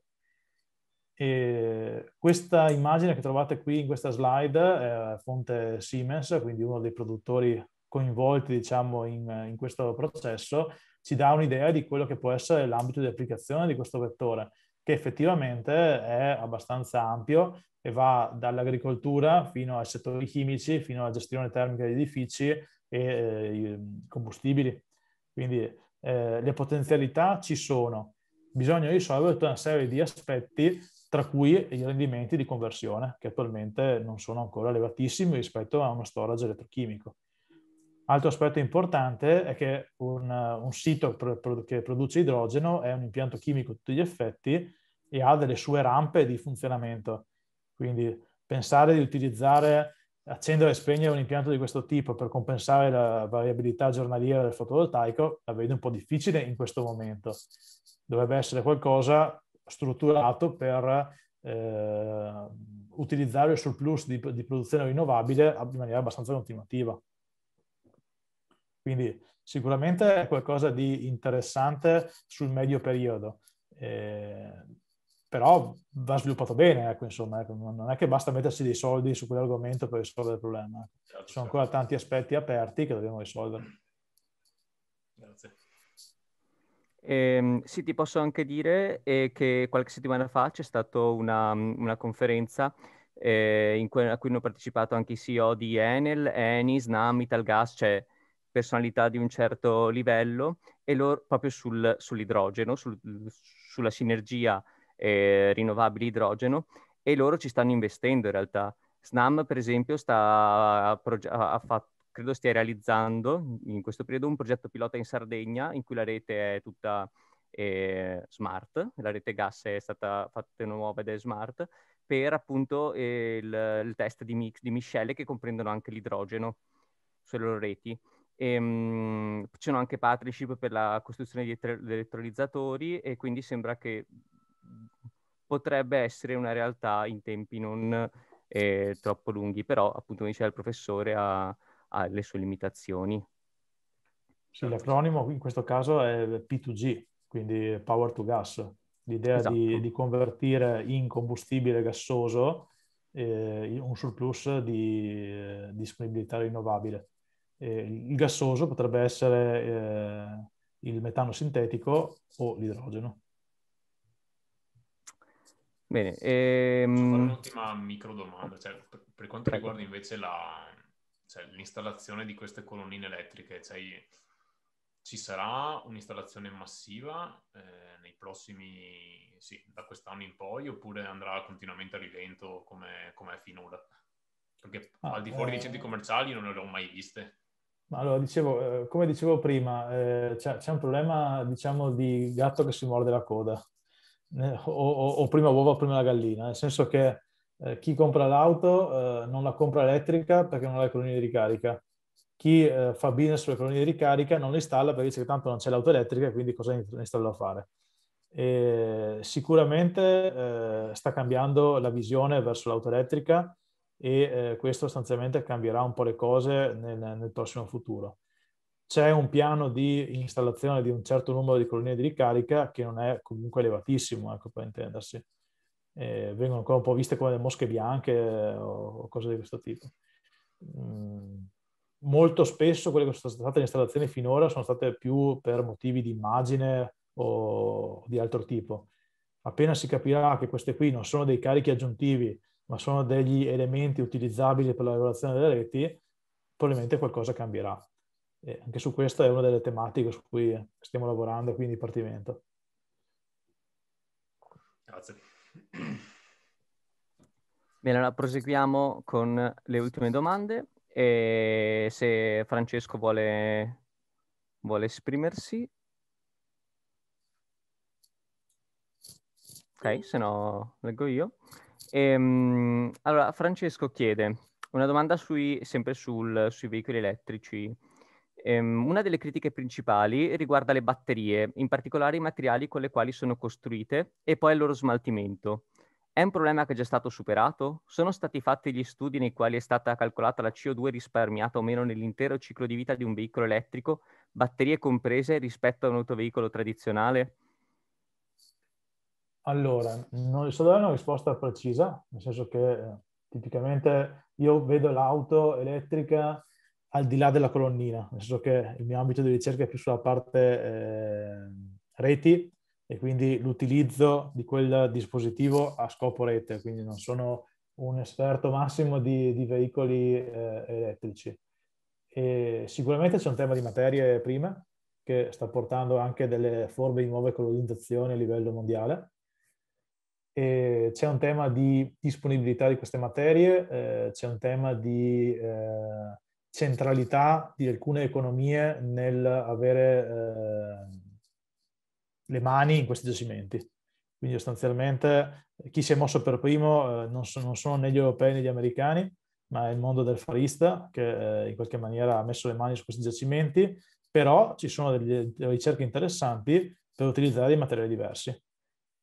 E questa immagine che trovate qui in questa slide è fonte Siemens, quindi uno dei produttori coinvolti diciamo, in, in questo processo, ci dà un'idea di quello che può essere l'ambito di applicazione di questo vettore, che effettivamente è abbastanza ampio e va dall'agricoltura fino ai settori chimici, fino alla gestione termica di edifici e eh, mm, combustibili. Quindi eh, le potenzialità ci sono, bisogna risolvere tutta una serie di aspetti tra cui i rendimenti di conversione, che attualmente non sono ancora elevatissimi rispetto a uno storage elettrochimico. Altro aspetto importante è che un, un sito che produce idrogeno è un impianto chimico a tutti gli effetti e ha delle sue rampe di funzionamento. Quindi pensare di utilizzare, accendere e spegnere un impianto di questo tipo per compensare la variabilità giornaliera del fotovoltaico la vedo un po' difficile in questo momento. Dovrebbe essere qualcosa strutturato per eh, utilizzare il surplus di, di, produzione rinnovabile in maniera abbastanza continuativa. Quindi sicuramente è qualcosa di interessante sul medio periodo, eh, però va sviluppato bene, ecco, insomma, ecco, non è che basta mettersi dei soldi su quell'argomento per risolvere il problema. Certo, Ci sono certo. ancora tanti aspetti aperti che dobbiamo risolvere. Grazie. Eh, sì, ti posso anche dire eh, che qualche settimana fa c'è stata una, mhmm, una conferenza eh, cui, a cui hanno partecipato anche i CEO di Enel, Eni, Snam, Italgas, cioè personalità di un certo livello, e loro proprio sul, sull'idrogeno, sul, sulla sinergia eh, rinnovabile idrogeno, e loro ci stanno investendo in realtà. Snam, per esempio, sta, ha, ha fatto credo stia realizzando in questo periodo un progetto pilota in Sardegna in cui la rete è tutta eh, smart, la rete gas è stata fatta nuova ed è smart, per appunto eh, il, il, test di, mix, di miscele che comprendono anche l'idrogeno sulle loro reti. Ehm, ci sono anche partnership per la costruzione di elettrolizzatori e quindi sembra che potrebbe essere una realtà in tempi non eh, troppo lunghi, però appunto come diceva il professore ha, ha le sue limitazioni. Sì, l'acronimo in questo caso è P2G, quindi Power to Gas. L'idea esatto. di, di, convertire in combustibile gassoso eh, un surplus di eh, disponibilità rinnovabile. Eh, il gassoso potrebbe essere eh, il metano sintetico o l'idrogeno. Bene, ehm... un'ultima micro domanda, cioè, per, quanto riguarda invece la, cioè, l'installazione di queste colonnine elettriche, cioè, ci sarà un'installazione massiva eh, nei prossimi, sì, da quest'anno in poi, oppure andrà continuamente a rilento come, come è finora? Perché ah, al di fuori eh... dei centri commerciali non le ho mai viste. Ma allora, dicevo, eh, come dicevo prima, eh, c'è, c'è, un problema, diciamo, di gatto che si morde la coda, eh, o, o, o prima uova, prima la gallina, nel senso che eh, chi compra l'auto eh, non la compra elettrica perché non ha le colonie di ricarica. Chi eh, fa business sulle colonie di ricarica non le installa perché dice che tanto non c'è l'auto elettrica, quindi cosa ne installo a fare? E sicuramente eh, sta cambiando la visione verso l'auto elettrica e eh, questo sostanzialmente cambierà un po' le cose nel, nel prossimo futuro c'è un piano di installazione di un certo numero di colonie di ricarica che non è comunque elevatissimo, ecco, per intendersi eh, vengono ancora un po' viste come le mosche bianche eh, o, o cose di questo tipo. Mm, molto spesso quelle che sono state le installazioni finora sono state più per motivi di immagine o di altro tipo. Appena si capirà che queste qui non sono dei carichi aggiuntivi, ma sono degli elementi utilizzabili per la lavorazione delle reti, probabilmente qualcosa cambierà. E anche su questa è una delle tematiche su cui stiamo lavorando qui in dipartimento. Grazie. Bene, allora proseguiamo con le ultime domande e se Francesco vuole, vuole esprimersi. Ok, se no leggo io. Ehm, allora, Francesco chiede una domanda sui, sempre sul, sui veicoli elettrici. Ehm, una delle critiche principali riguarda le batterie, in particolare i materiali con le quali sono costruite e poi il loro smaltimento. È un problema che è già stato superato? Sono stati fatti gli studi nei quali è stata calcolata la CO2 risparmiata o meno nell'intero ciclo di vita di un veicolo elettrico, batterie comprese rispetto a un autoveicolo tradizionale? Allora, non so dare una risposta precisa, nel senso che eh, tipicamente io vedo l'auto elettrica al di là della colonnina, nel senso che il mio ambito di ricerca è più sulla parte eh, reti e quindi l'utilizzo di quel dispositivo a scopo rete, quindi non sono un esperto massimo di, di veicoli eh, elettrici. E sicuramente c'è un tema di materie prime che sta portando anche delle forme di nuove colonizzazioni a livello mondiale. E c'è un tema di disponibilità di queste materie, eh, c'è un tema di eh, centralità di alcune economie nel avere eh, le mani in questi giacimenti. Quindi sostanzialmente eh, chi si è mosso per primo eh, non, so, non, sono né gli europei né gli americani, ma è il mondo del farista che eh, in qualche maniera ha messo le mani su questi giacimenti, però ci sono delle ricerche interessanti per utilizzare dei materiali diversi.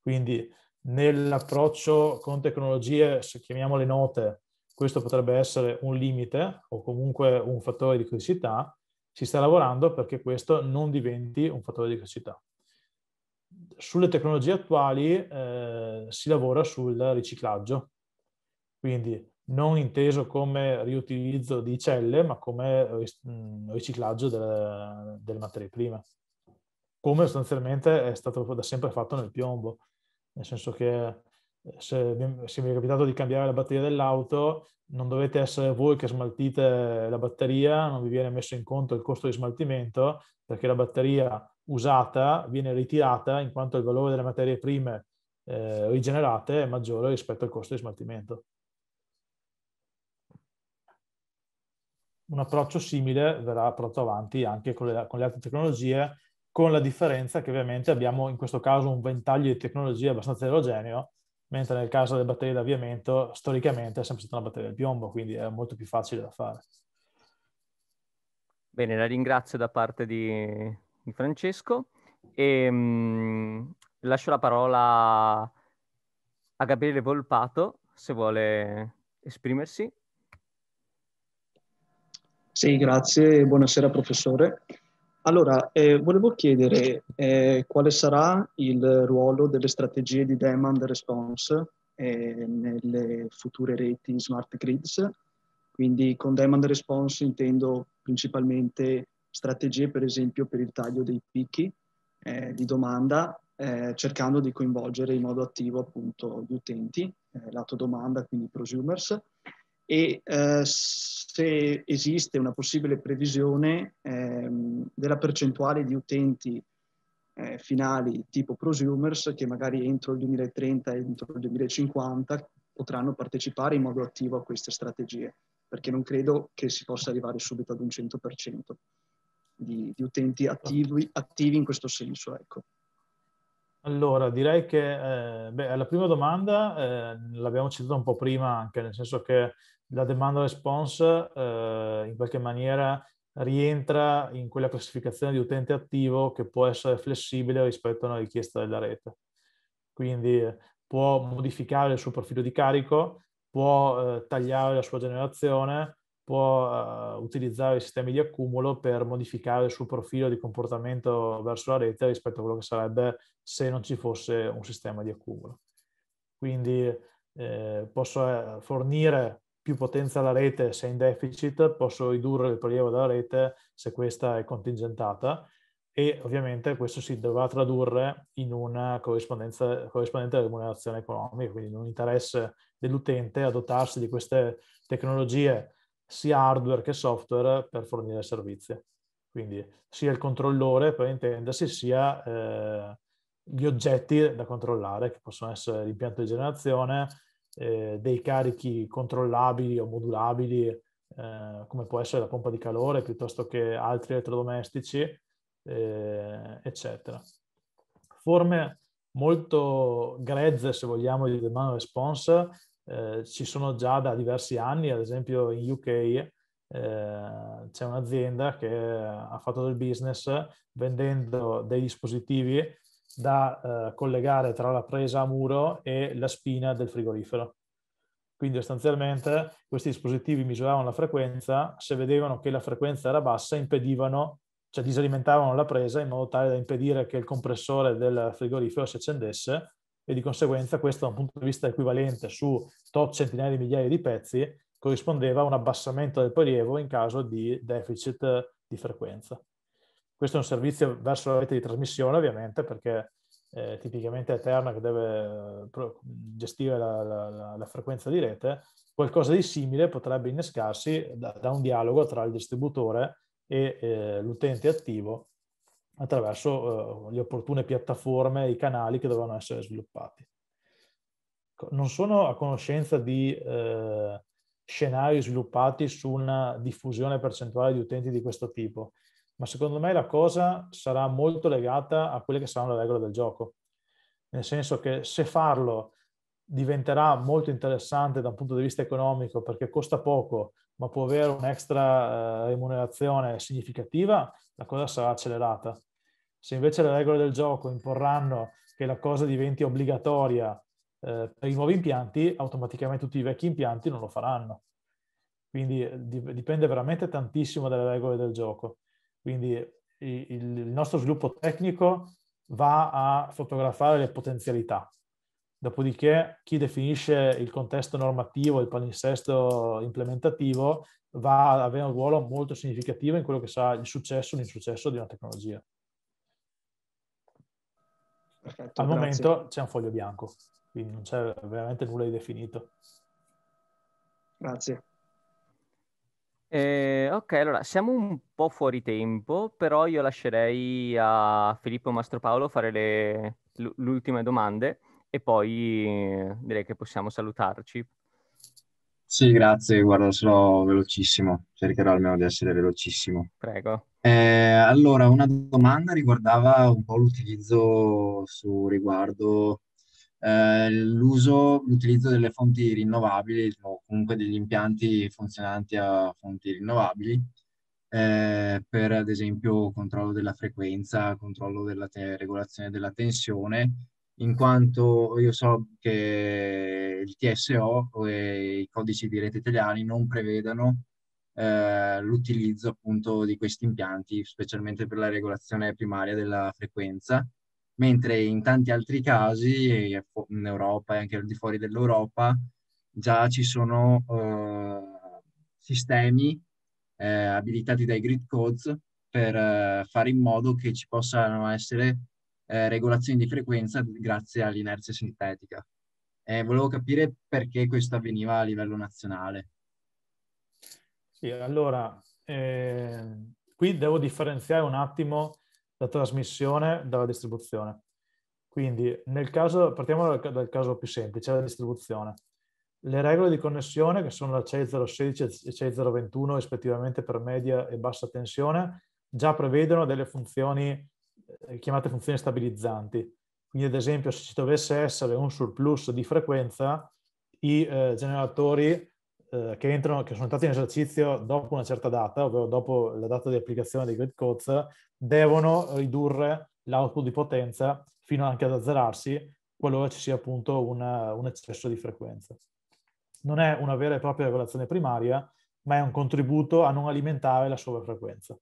Quindi nell'approccio con tecnologie, se chiamiamole note, questo potrebbe essere un limite o comunque un fattore di criticità, si sta lavorando perché questo non diventi un fattore di criticità. Sulle tecnologie attuali eh, si lavora sul riciclaggio, quindi non inteso come riutilizzo di celle, ma come mm, riciclaggio delle, delle materie prime, come sostanzialmente è stato da sempre fatto nel piombo, nel senso che se vi, se vi è capitato di cambiare la batteria dell'auto, non dovete essere voi che smaltite la batteria, non vi viene messo in conto il costo di smaltimento, perché la batteria usata viene ritirata in quanto il valore delle materie prime eh, rigenerate è maggiore rispetto al costo di smaltimento. Un approccio simile verrà portato avanti anche con le, con le altre tecnologie, con la differenza che ovviamente abbiamo in questo caso un ventaglio di tecnologie abbastanza erogeneo, mentre nel caso delle batterie d'avviamento storicamente è sempre stata una batteria di piombo, quindi è molto più facile da fare. Bene, la ringrazio da parte di, di Francesco e ehm, mh, lascio la parola a Gabriele Volpato se vuole esprimersi. Sì, grazie, buonasera professore. Allora, eh, volevo chiedere eh, quale sarà il ruolo delle strategie di demand response eh, nelle future reti smart grids. Quindi con demand response intendo principalmente strategie per esempio per il taglio dei picchi eh, di domanda, eh, cercando di coinvolgere in modo attivo appunto gli utenti, eh, lato domanda, quindi prosumers, e eh, se esiste una possibile previsione ehm, della percentuale di utenti eh, finali tipo prosumers che magari entro il 2030, e entro il 2050 potranno partecipare in modo attivo a queste strategie, perché non credo che si possa arrivare subito ad un 100% di, di utenti attivi, attivi, in questo senso. Ecco. Allora, direi che eh, beh, la prima domanda eh, l'abbiamo citata un po' prima, anche nel senso che la demand response eh, in qualche maniera rientra in quella classificazione di utente attivo che può essere flessibile rispetto a una richiesta della rete. Quindi eh, può modificare il suo profilo di carico, può eh, tagliare la sua generazione, può eh, utilizzare i sistemi di accumulo per modificare il suo profilo di comportamento verso la rete rispetto a quello che sarebbe se non ci fosse un sistema di accumulo. Quindi eh, posso eh, fornire più potenza la rete se è in deficit, posso ridurre il prelievo della rete se questa è contingentata e ovviamente questo si dovrà tradurre in una corrispondenza, corrispondente remunerazione economica, quindi in un interesse dell'utente a dotarsi di queste tecnologie sia hardware che software per fornire servizi. Quindi sia il controllore, per intendersi, sia eh, gli oggetti da controllare, che possono essere l'impianto di generazione, eh, dei carichi controllabili o modulabili, eh, come può essere la pompa di calore piuttosto che altri elettrodomestici, eh, eccetera. Forme molto grezze, se vogliamo, di demand response eh, ci sono già da diversi anni, ad esempio in UK c'è un'azienda che ha fatto del business vendendo dei dispositivi da eh, collegare tra la presa a muro e la spina del frigorifero. Quindi sostanzialmente questi dispositivi misuravano la frequenza, se vedevano che la frequenza era bassa impedivano, cioè disalimentavano la presa in modo tale da impedire che il compressore del frigorifero si accendesse e di conseguenza questo da un punto di vista equivalente su tot centinaia di migliaia di pezzi corrispondeva a un abbassamento del prelievo in caso di deficit di frequenza. Questo è un servizio verso la rete di trasmissione ovviamente perché eh, tipicamente Eterna che deve eh, gestire la, la, la, frequenza di rete, qualcosa di simile potrebbe innescarsi da, da un dialogo tra il distributore e eh, l'utente attivo attraverso eh, le opportune piattaforme e i canali che dovranno essere sviluppati. Non sono a conoscenza di eh, scenari sviluppati su una diffusione percentuale di utenti di questo tipo, ma secondo me la cosa sarà molto legata a quelle che saranno le regole del gioco. Nel senso che se farlo diventerà molto interessante da un punto di vista economico perché costa poco, ma può avere un'extra eh, remunerazione significativa, la cosa sarà accelerata. Se invece le regole del gioco imporranno che la cosa diventi obbligatoria eh, per i nuovi impianti, automaticamente tutti i vecchi impianti non lo faranno. Quindi eh, dipende veramente tantissimo dalle regole del gioco. Quindi il nostro sviluppo tecnico va a fotografare le potenzialità. Dopodiché chi definisce il contesto normativo, il palinsesto implementativo, va ad avere un ruolo molto significativo in quello che sarà il successo o l'insuccesso di una tecnologia. Perfetto, Al grazie. momento c'è un foglio bianco, quindi non c'è veramente nulla di definito. Grazie. Eh, ok, allora siamo un po' fuori tempo, però io lascerei a Filippo Mastropaolo fare le, le ultime domande e poi eh, direi che possiamo salutarci. Sì, grazie, guarda, sarò velocissimo, cercherò almeno di essere velocissimo. Prego. Eh, allora, una domanda riguardava un po' l'utilizzo su riguardo eh, l'uso, l'utilizzo delle fonti rinnovabili o comunque degli impianti funzionanti a fonti rinnovabili eh, per ad esempio controllo della frequenza, controllo della te- regolazione della tensione in quanto io so che il TSO e i codici di rete italiani non prevedano eh, l'utilizzo appunto di questi impianti, specialmente per la regolazione primaria della frequenza, mentre in tanti altri casi, eh, in Europa e anche al di fuori dell'Europa, già ci sono eh, sistemi eh, abilitati dai grid codes per eh, fare in modo che ci possano essere eh, regolazioni di frequenza grazie all'inerzia sintetica. Eh, volevo capire perché questo avveniva a livello nazionale. Sì, allora, ehm, qui devo differenziare un attimo la trasmissione dalla distribuzione. Quindi nel caso, partiamo dal, dal caso più semplice, la distribuzione. Le regole di connessione, che sono la CI016 e CI021 rispettivamente per media e bassa tensione, già prevedono delle funzioni eh, chiamate funzioni stabilizzanti. Quindi ad esempio se ci dovesse essere un surplus di frequenza, i eh, generatori eh, che, entrano, che sono entrati in esercizio dopo una certa data, ovvero dopo la data di applicazione dei grid codes, devono ridurre l'output di potenza fino anche ad azzerarsi qualora ci sia appunto una, un eccesso di frequenza. Non è una vera e propria regolazione primaria, ma è un contributo a non alimentare la sovrafrequenza.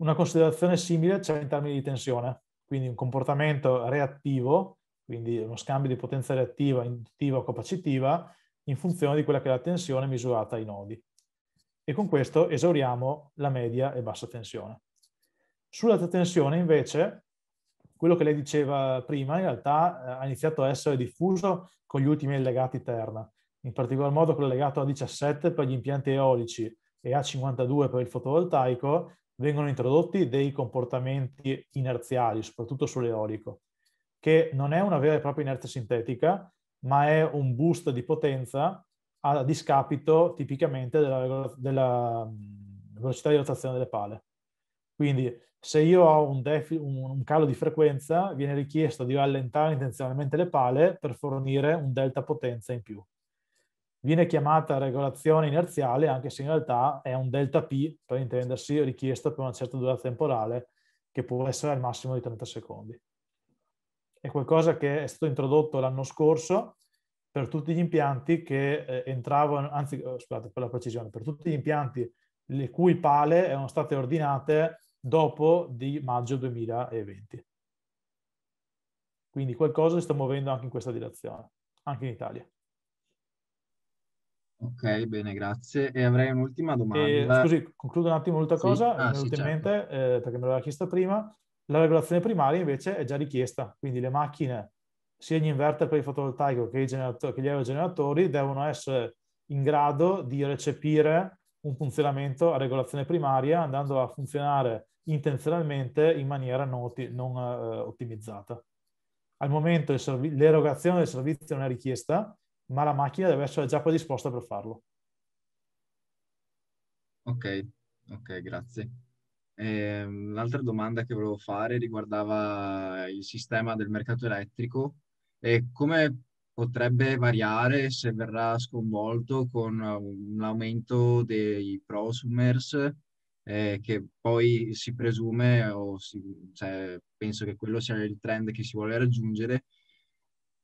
Una considerazione simile c'è in termini di tensione, quindi un comportamento reattivo, quindi uno scambio di potenza reattiva, induttiva o capacitiva, in funzione di quella che è la tensione misurata ai nodi. E con questo esauriamo la media e bassa tensione. Sulla tensione invece, quello che lei diceva prima in realtà eh, ha iniziato a essere diffuso con gli ultimi legati terna, in particolar modo quello legato A17 per gli impianti eolici e A52 per il fotovoltaico, vengono introdotti dei comportamenti inerziali, soprattutto sull'eolico, che non è una vera e propria inerzia sintetica, ma è un boost di potenza a discapito tipicamente della, della mm, velocità di rotazione delle pale. Quindi se io ho un, defi, un, calo di frequenza, viene richiesto di rallentare intenzionalmente le pale per fornire un delta potenza in più. Viene chiamata regolazione inerziale, anche se in realtà è un delta P, per intendersi, richiesto per una certa durata temporale, che può essere al massimo di 30 secondi. È qualcosa che è stato introdotto l'anno scorso per tutti gli impianti che eh, entravano, anzi eh, scusate per la precisione, per tutti gli impianti le cui pale erano state ordinate dopo di maggio 2020. Quindi qualcosa si sta muovendo anche in questa direzione, anche in Italia. Ok, bene, grazie. E avrei un'ultima domanda. E, scusi, concludo un attimo l'ultima sì? cosa, ah, sì, certo. eh, perché me l'aveva chiesta prima. La regolazione primaria invece è già richiesta, quindi le macchine sia gli inverter per il fotovoltaico che, che gli aerogeneratori devono essere in grado di recepire un funzionamento a regolazione primaria andando a funzionare intenzionalmente in maniera non, non eh, ottimizzata. Al momento l'erogazione del servizio non è richiesta, ma la macchina deve essere già predisposta per farlo. Ok, ok, grazie. Eh, l'altra domanda che volevo fare riguardava il sistema del mercato elettrico e come potrebbe variare se verrà sconvolto con uh, un aumento dei prosumers eh, che poi si presume o si, cioè, penso che quello sia il trend che si vuole raggiungere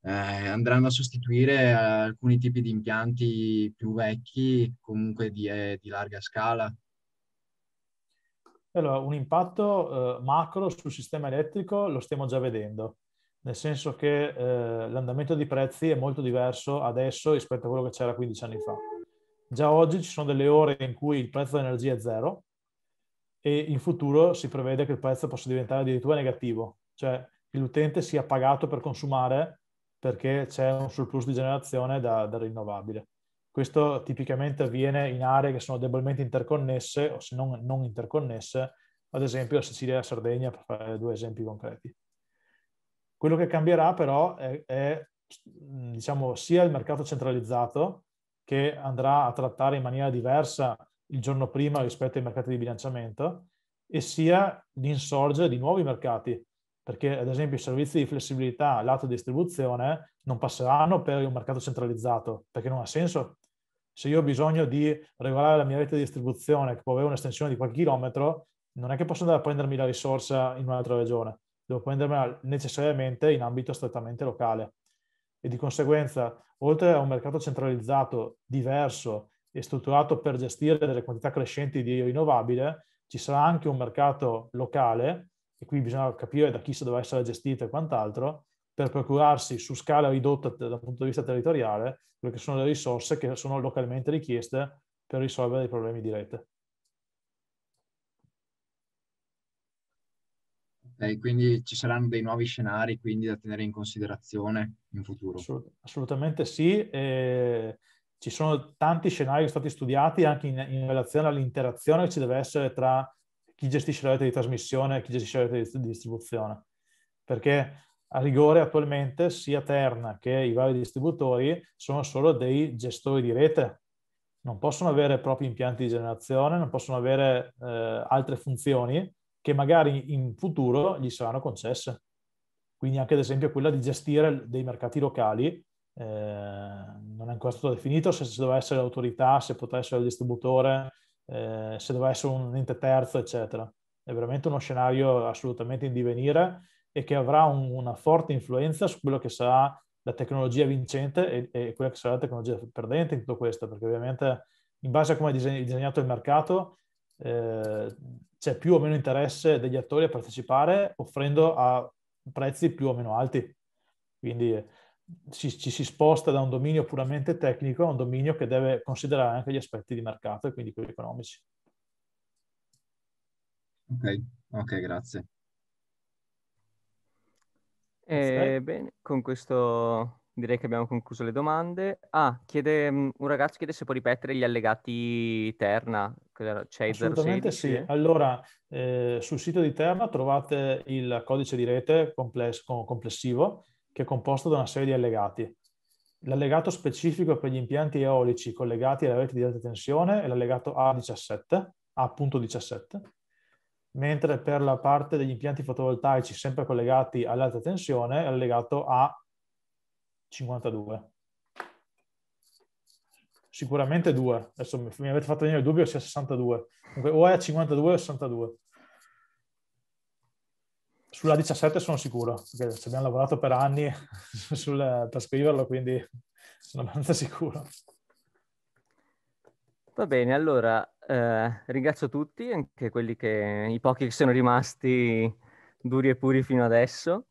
eh, andranno a sostituire alcuni tipi di impianti più vecchi comunque di, eh, di larga scala allora, un impatto eh, macro sul sistema elettrico lo stiamo già vedendo nel senso che eh, l'andamento dei prezzi è molto diverso adesso rispetto a quello che c'era 15 anni fa. Già oggi ci sono delle ore in cui il prezzo dell'energia è zero e in futuro si prevede che il prezzo possa diventare addirittura negativo, cioè che l'utente sia pagato per consumare perché c'è un surplus di generazione da, da rinnovabile. Questo tipicamente avviene in aree che sono debolmente interconnesse o se non, non interconnesse, ad esempio la Sicilia e la Sardegna, per fare due esempi concreti. Quello che cambierà però è, è diciamo, sia il mercato centralizzato che andrà a trattare in maniera diversa il giorno prima rispetto ai mercati di bilanciamento e sia l'insorgere di nuovi mercati, perché ad esempio i servizi di flessibilità lato distribuzione non passeranno per un mercato centralizzato, perché non ha senso. Se io ho bisogno di regolare la mia rete di distribuzione, che può avere un'estensione di qualche chilometro, non è che posso andare a prendermi la risorsa in un'altra regione devo prendermela necessariamente in ambito strettamente locale e di conseguenza, oltre a un mercato centralizzato, diverso e strutturato per gestire delle quantità crescenti di rinnovabile, ci sarà anche un mercato locale, e qui bisogna capire da chi se dovrà essere gestito e quant'altro, per procurarsi su scala ridotta dal punto di vista territoriale quelle che sono le risorse che sono localmente richieste per risolvere i problemi di rete. Okay, quindi ci saranno dei nuovi scenari quindi da tenere in considerazione in futuro. Assolutamente sì, eh, ci sono tanti scenari che sono stati studiati anche in, in, relazione all'interazione che ci deve essere tra chi gestisce la rete di trasmissione e chi gestisce la rete di distribuzione, perché a rigore attualmente sia Terna che i vari distributori sono solo dei gestori di rete, non possono avere propri impianti di generazione, non possono avere eh, altre funzioni, che magari in futuro gli saranno concesse. Quindi anche ad esempio quella di gestire dei mercati locali eh, non è ancora stato definito se ci doveva essere l'autorità, se potrà essere il distributore, eh, se doveva essere un ente terzo, eccetera. È veramente uno scenario assolutamente in divenire e che avrà un, una forte influenza su quello che sarà la tecnologia vincente e, e, quella che sarà la tecnologia perdente in tutto questo, perché ovviamente in base a come è disegnato il mercato, eh, c'è più o meno interesse degli attori a partecipare offrendo a prezzi più o meno alti. Quindi eh, ci, ci, si sposta da un dominio puramente tecnico a un dominio che deve considerare anche gli aspetti di mercato e quindi quelli economici. Ok, okay grazie. Eh, bene, con questo direi che abbiamo concluso le domande. Ah, chiede, mm, un ragazzo chiede se può ripetere gli allegati Terna. C'è Assolutamente 016. sì. Allora, eh, sul sito di Terna trovate il codice di rete complesso, complessivo che è composto da una serie di allegati. L'allegato specifico per gli impianti eolici collegati alla rete di alta tensione è l'allegato A17, A.17, mentre per la parte degli impianti fotovoltaici sempre collegati all'alta tensione è l'allegato A 52. Sicuramente 2. Adesso mi avete fatto venire il dubbio sia 62. Comunque o è a 52 o 62. Sulla 17 sono sicuro, perché ci abbiamo lavorato per anni sul, per scriverlo, quindi sono abbastanza sicuro. Va bene, allora eh, ringrazio tutti, anche quelli che, i pochi che sono rimasti duri e puri fino adesso,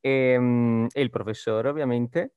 e, ehm, e il professore ovviamente.